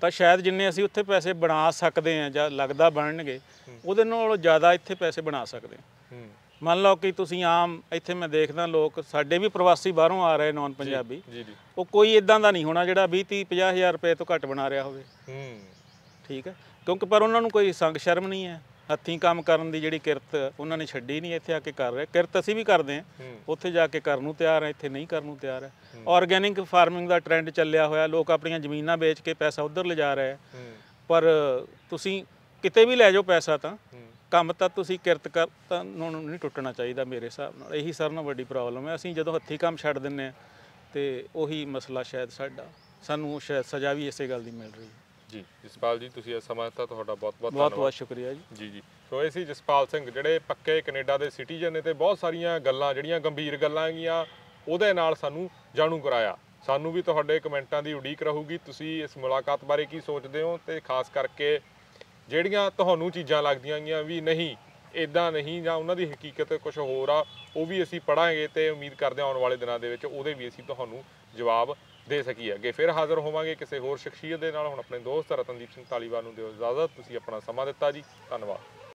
ਤਾਂ ਸ਼ਾਇਦ ਜਿੰਨੇ ਅਸੀਂ ਉੱਥੇ ਪੈਸੇ ਬਣਾ ਸਕਦੇ ਆ ਜਾਂ ਲੱਗਦਾ ਬਣਨਗੇ ਉਹਦੇ ਨਾਲੋਂ ਜ਼ਿਆਦਾ ਇੱਥੇ ਪੈਸੇ ਬਣਾ ਸਕਦੇ ਆ ਮੰਨ ਲਓ ਕਿ ਤੁਸੀਂ ਆਮ ਇੱਥੇ ਮੈਂ ਦੇਖਦਾ ਲੋਕ ਸਾਡੇ ਵੀ ਪ੍ਰਵਾਸੀ ਬਾਹਰੋਂ ਆ ਰਹੇ ਨੌਨ ਪੰਜਾਬੀ ਉਹ ਕੋਈ ਇਦਾਂ ਦਾ ਨਹੀਂ ਹੋਣਾ ਜਿਹੜਾ 20 30 50000 ਰੁਪਏ ਤੋਂ ਘੱਟ ਬਣਾ ਰਿਹਾ ਹੋਵੇ ਹੂੰ ਠੀਕ ਹੈ ਕਿਉਂਕਿ ਪਰ ਉਹਨਾਂ ਨੂੰ ਕੋਈ ਸੰਗ ਸ਼ਰਮ ਨਹੀਂ ਹੈ ਹੱਥੀਂ ਕੰਮ ਕਰਨ ਦੀ ਜਿਹੜੀ ਕਿਰਤ ਉਹਨਾਂ ਨੇ ਛੱਡੀ ਨਹੀਂ ਇੱਥੇ ਆ ਕੇ ਕਰ ਰਹੇ ਕਿਰਤ ਅਸੀਂ ਵੀ ਕਰਦੇ ਹਾਂ ਉੱਥੇ ਜਾ ਕੇ ਕਰਨ ਨੂੰ ਤਿਆਰ ਹੈ ਇੱਥੇ ਨਹੀਂ ਕਰਨ ਨੂੰ ਤਿਆਰ ਹੈ ਆਰਗੈਨਿਕ ਫਾਰਮਿੰਗ ਦਾ ਟ੍ਰੈਂਡ ਚੱਲਿਆ ਹੋਇਆ ਲੋਕ ਆਪਣੀਆਂ ਜ਼ਮੀਨਾਂ ਵੇਚ ਕੇ ਪੈਸਾ ਉਧਰ ਲਿਜਾ ਰਹੇ ਪਰ ਤੁਸੀਂ ਕਿਤੇ ਵੀ ਲੈ ਜਾਓ ਪੈਸਾ ਤਾਂ ਕੰਮ ਤਾਂ ਤੁਸੀਂ ਕਿਰਤ ਕਰ ਤਾਂ ਨੂੰ ਨਹੀਂ ਟੁੱਟਣਾ ਚਾਹੀਦਾ ਮੇਰੇ ਹਿਸਾਬ ਨਾਲ ਇਹੀ ਸਾਰਿਆਂ ਨਾਲ ਵੱਡੀ ਪ੍ਰੋਬਲਮ ਹੈ ਅਸੀਂ ਜਦੋਂ ਹੱਥੀ ਕੰਮ ਛੱਡ ਦਿੰਨੇ ਆ ਤੇ ਉਹੀ ਮਸਲਾ ਸ਼ਾਇਦ ਸਾਡਾ ਸਾਨੂੰ ਸ਼ਾਇਦ ਸਜ਼ਾ ਵੀ ਇਸੇ ਗੱਲ ਦੀ ਮਿਲ ਰਹੀ ਹੈ ਜੀ ਜਸਪਾਲ ਜੀ ਤੁਸੀਂ ਇਸ ਸਮਾਂ ਦਿੱਤਾ ਤੁਹਾਡਾ ਬਹੁਤ ਬਹੁਤ ਧੰਨਵਾਦ ਬਹੁਤ ਬਹੁਤ ਸ਼ੁਕਰੀਆ ਜੀ ਜੀ ਜੀ ਸੋ ਇਹ ਸੀ ਜਸਪਾਲ ਸਿੰਘ ਜਿਹੜੇ ਪੱਕੇ ਕੈਨੇਡਾ ਦੇ ਸਿਟੀਜ਼ਨ ਨੇ ਤੇ ਬਹੁਤ ਸਾਰੀਆਂ ਗੱਲਾਂ ਜਿਹੜੀਆਂ ਗੰਭੀਰ ਗੱਲਾਂ ਹੈਗੀਆਂ ਉਹਦੇ ਨਾਲ ਸਾਨੂੰ ਜਾਣੂ ਕਰਾਇਆ ਸਾਨੂੰ ਵੀ ਤੁਹਾਡੇ ਕਮੈਂਟਾਂ ਦੀ ਉਡੀਕ ਰਹੂਗੀ ਤੁਸੀਂ ਇਸ ਮੁਲਾਕਾਤ ਬਾਰੇ ਕੀ ਸੋਚਦੇ ਹੋ ਤੇ ਖਾਸ ਕਰਕੇ ਜਿਹੜੀਆਂ ਤੁਹਾਨੂੰ ਚੀਜ਼ਾਂ ਲੱਗਦੀਆਂ ਗਈਆਂ ਵੀ ਨਹੀਂ ਇਦਾਂ ਨਹੀਂ ਜਾਂ ਉਹਨਾਂ ਦੀ ਹਕੀਕਤ ਕੁਝ ਹੋਰ ਆ ਉਹ ਵੀ ਅਸੀਂ ਪੜਾਂਗੇ ਤੇ ਉਮੀਦ ਕਰਦੇ ਆਉਣ ਵਾਲੇ ਦਿਨਾਂ ਦੇ ਵਿੱਚ ਉਹਦੇ ਵੀ ਅਸੀਂ ਤੁਹਾਨੂੰ ਜਵਾਬ ਦੇ ਸਕੀਏ ਅੱਗੇ ਫਿਰ ਹਾਜ਼ਰ ਹੋਵਾਂਗੇ ਕਿਸੇ ਹੋਰ ਸ਼ਖਸੀਅਤ ਦੇ ਨਾਲ ਹੁਣ ਆਪਣੇ ਦੋਸਤ ਰਤਨਦੀਪ ਸਿੰਘ ਤਾਲੀਵਾਲ ਨੂੰ ਦਿਓ ਇਜਾਜ਼ਤ ਤੁਸੀਂ ਆਪਣਾ ਸਮਾਂ ਦਿੱਤਾ ਜੀ ਧੰਨਵਾਦ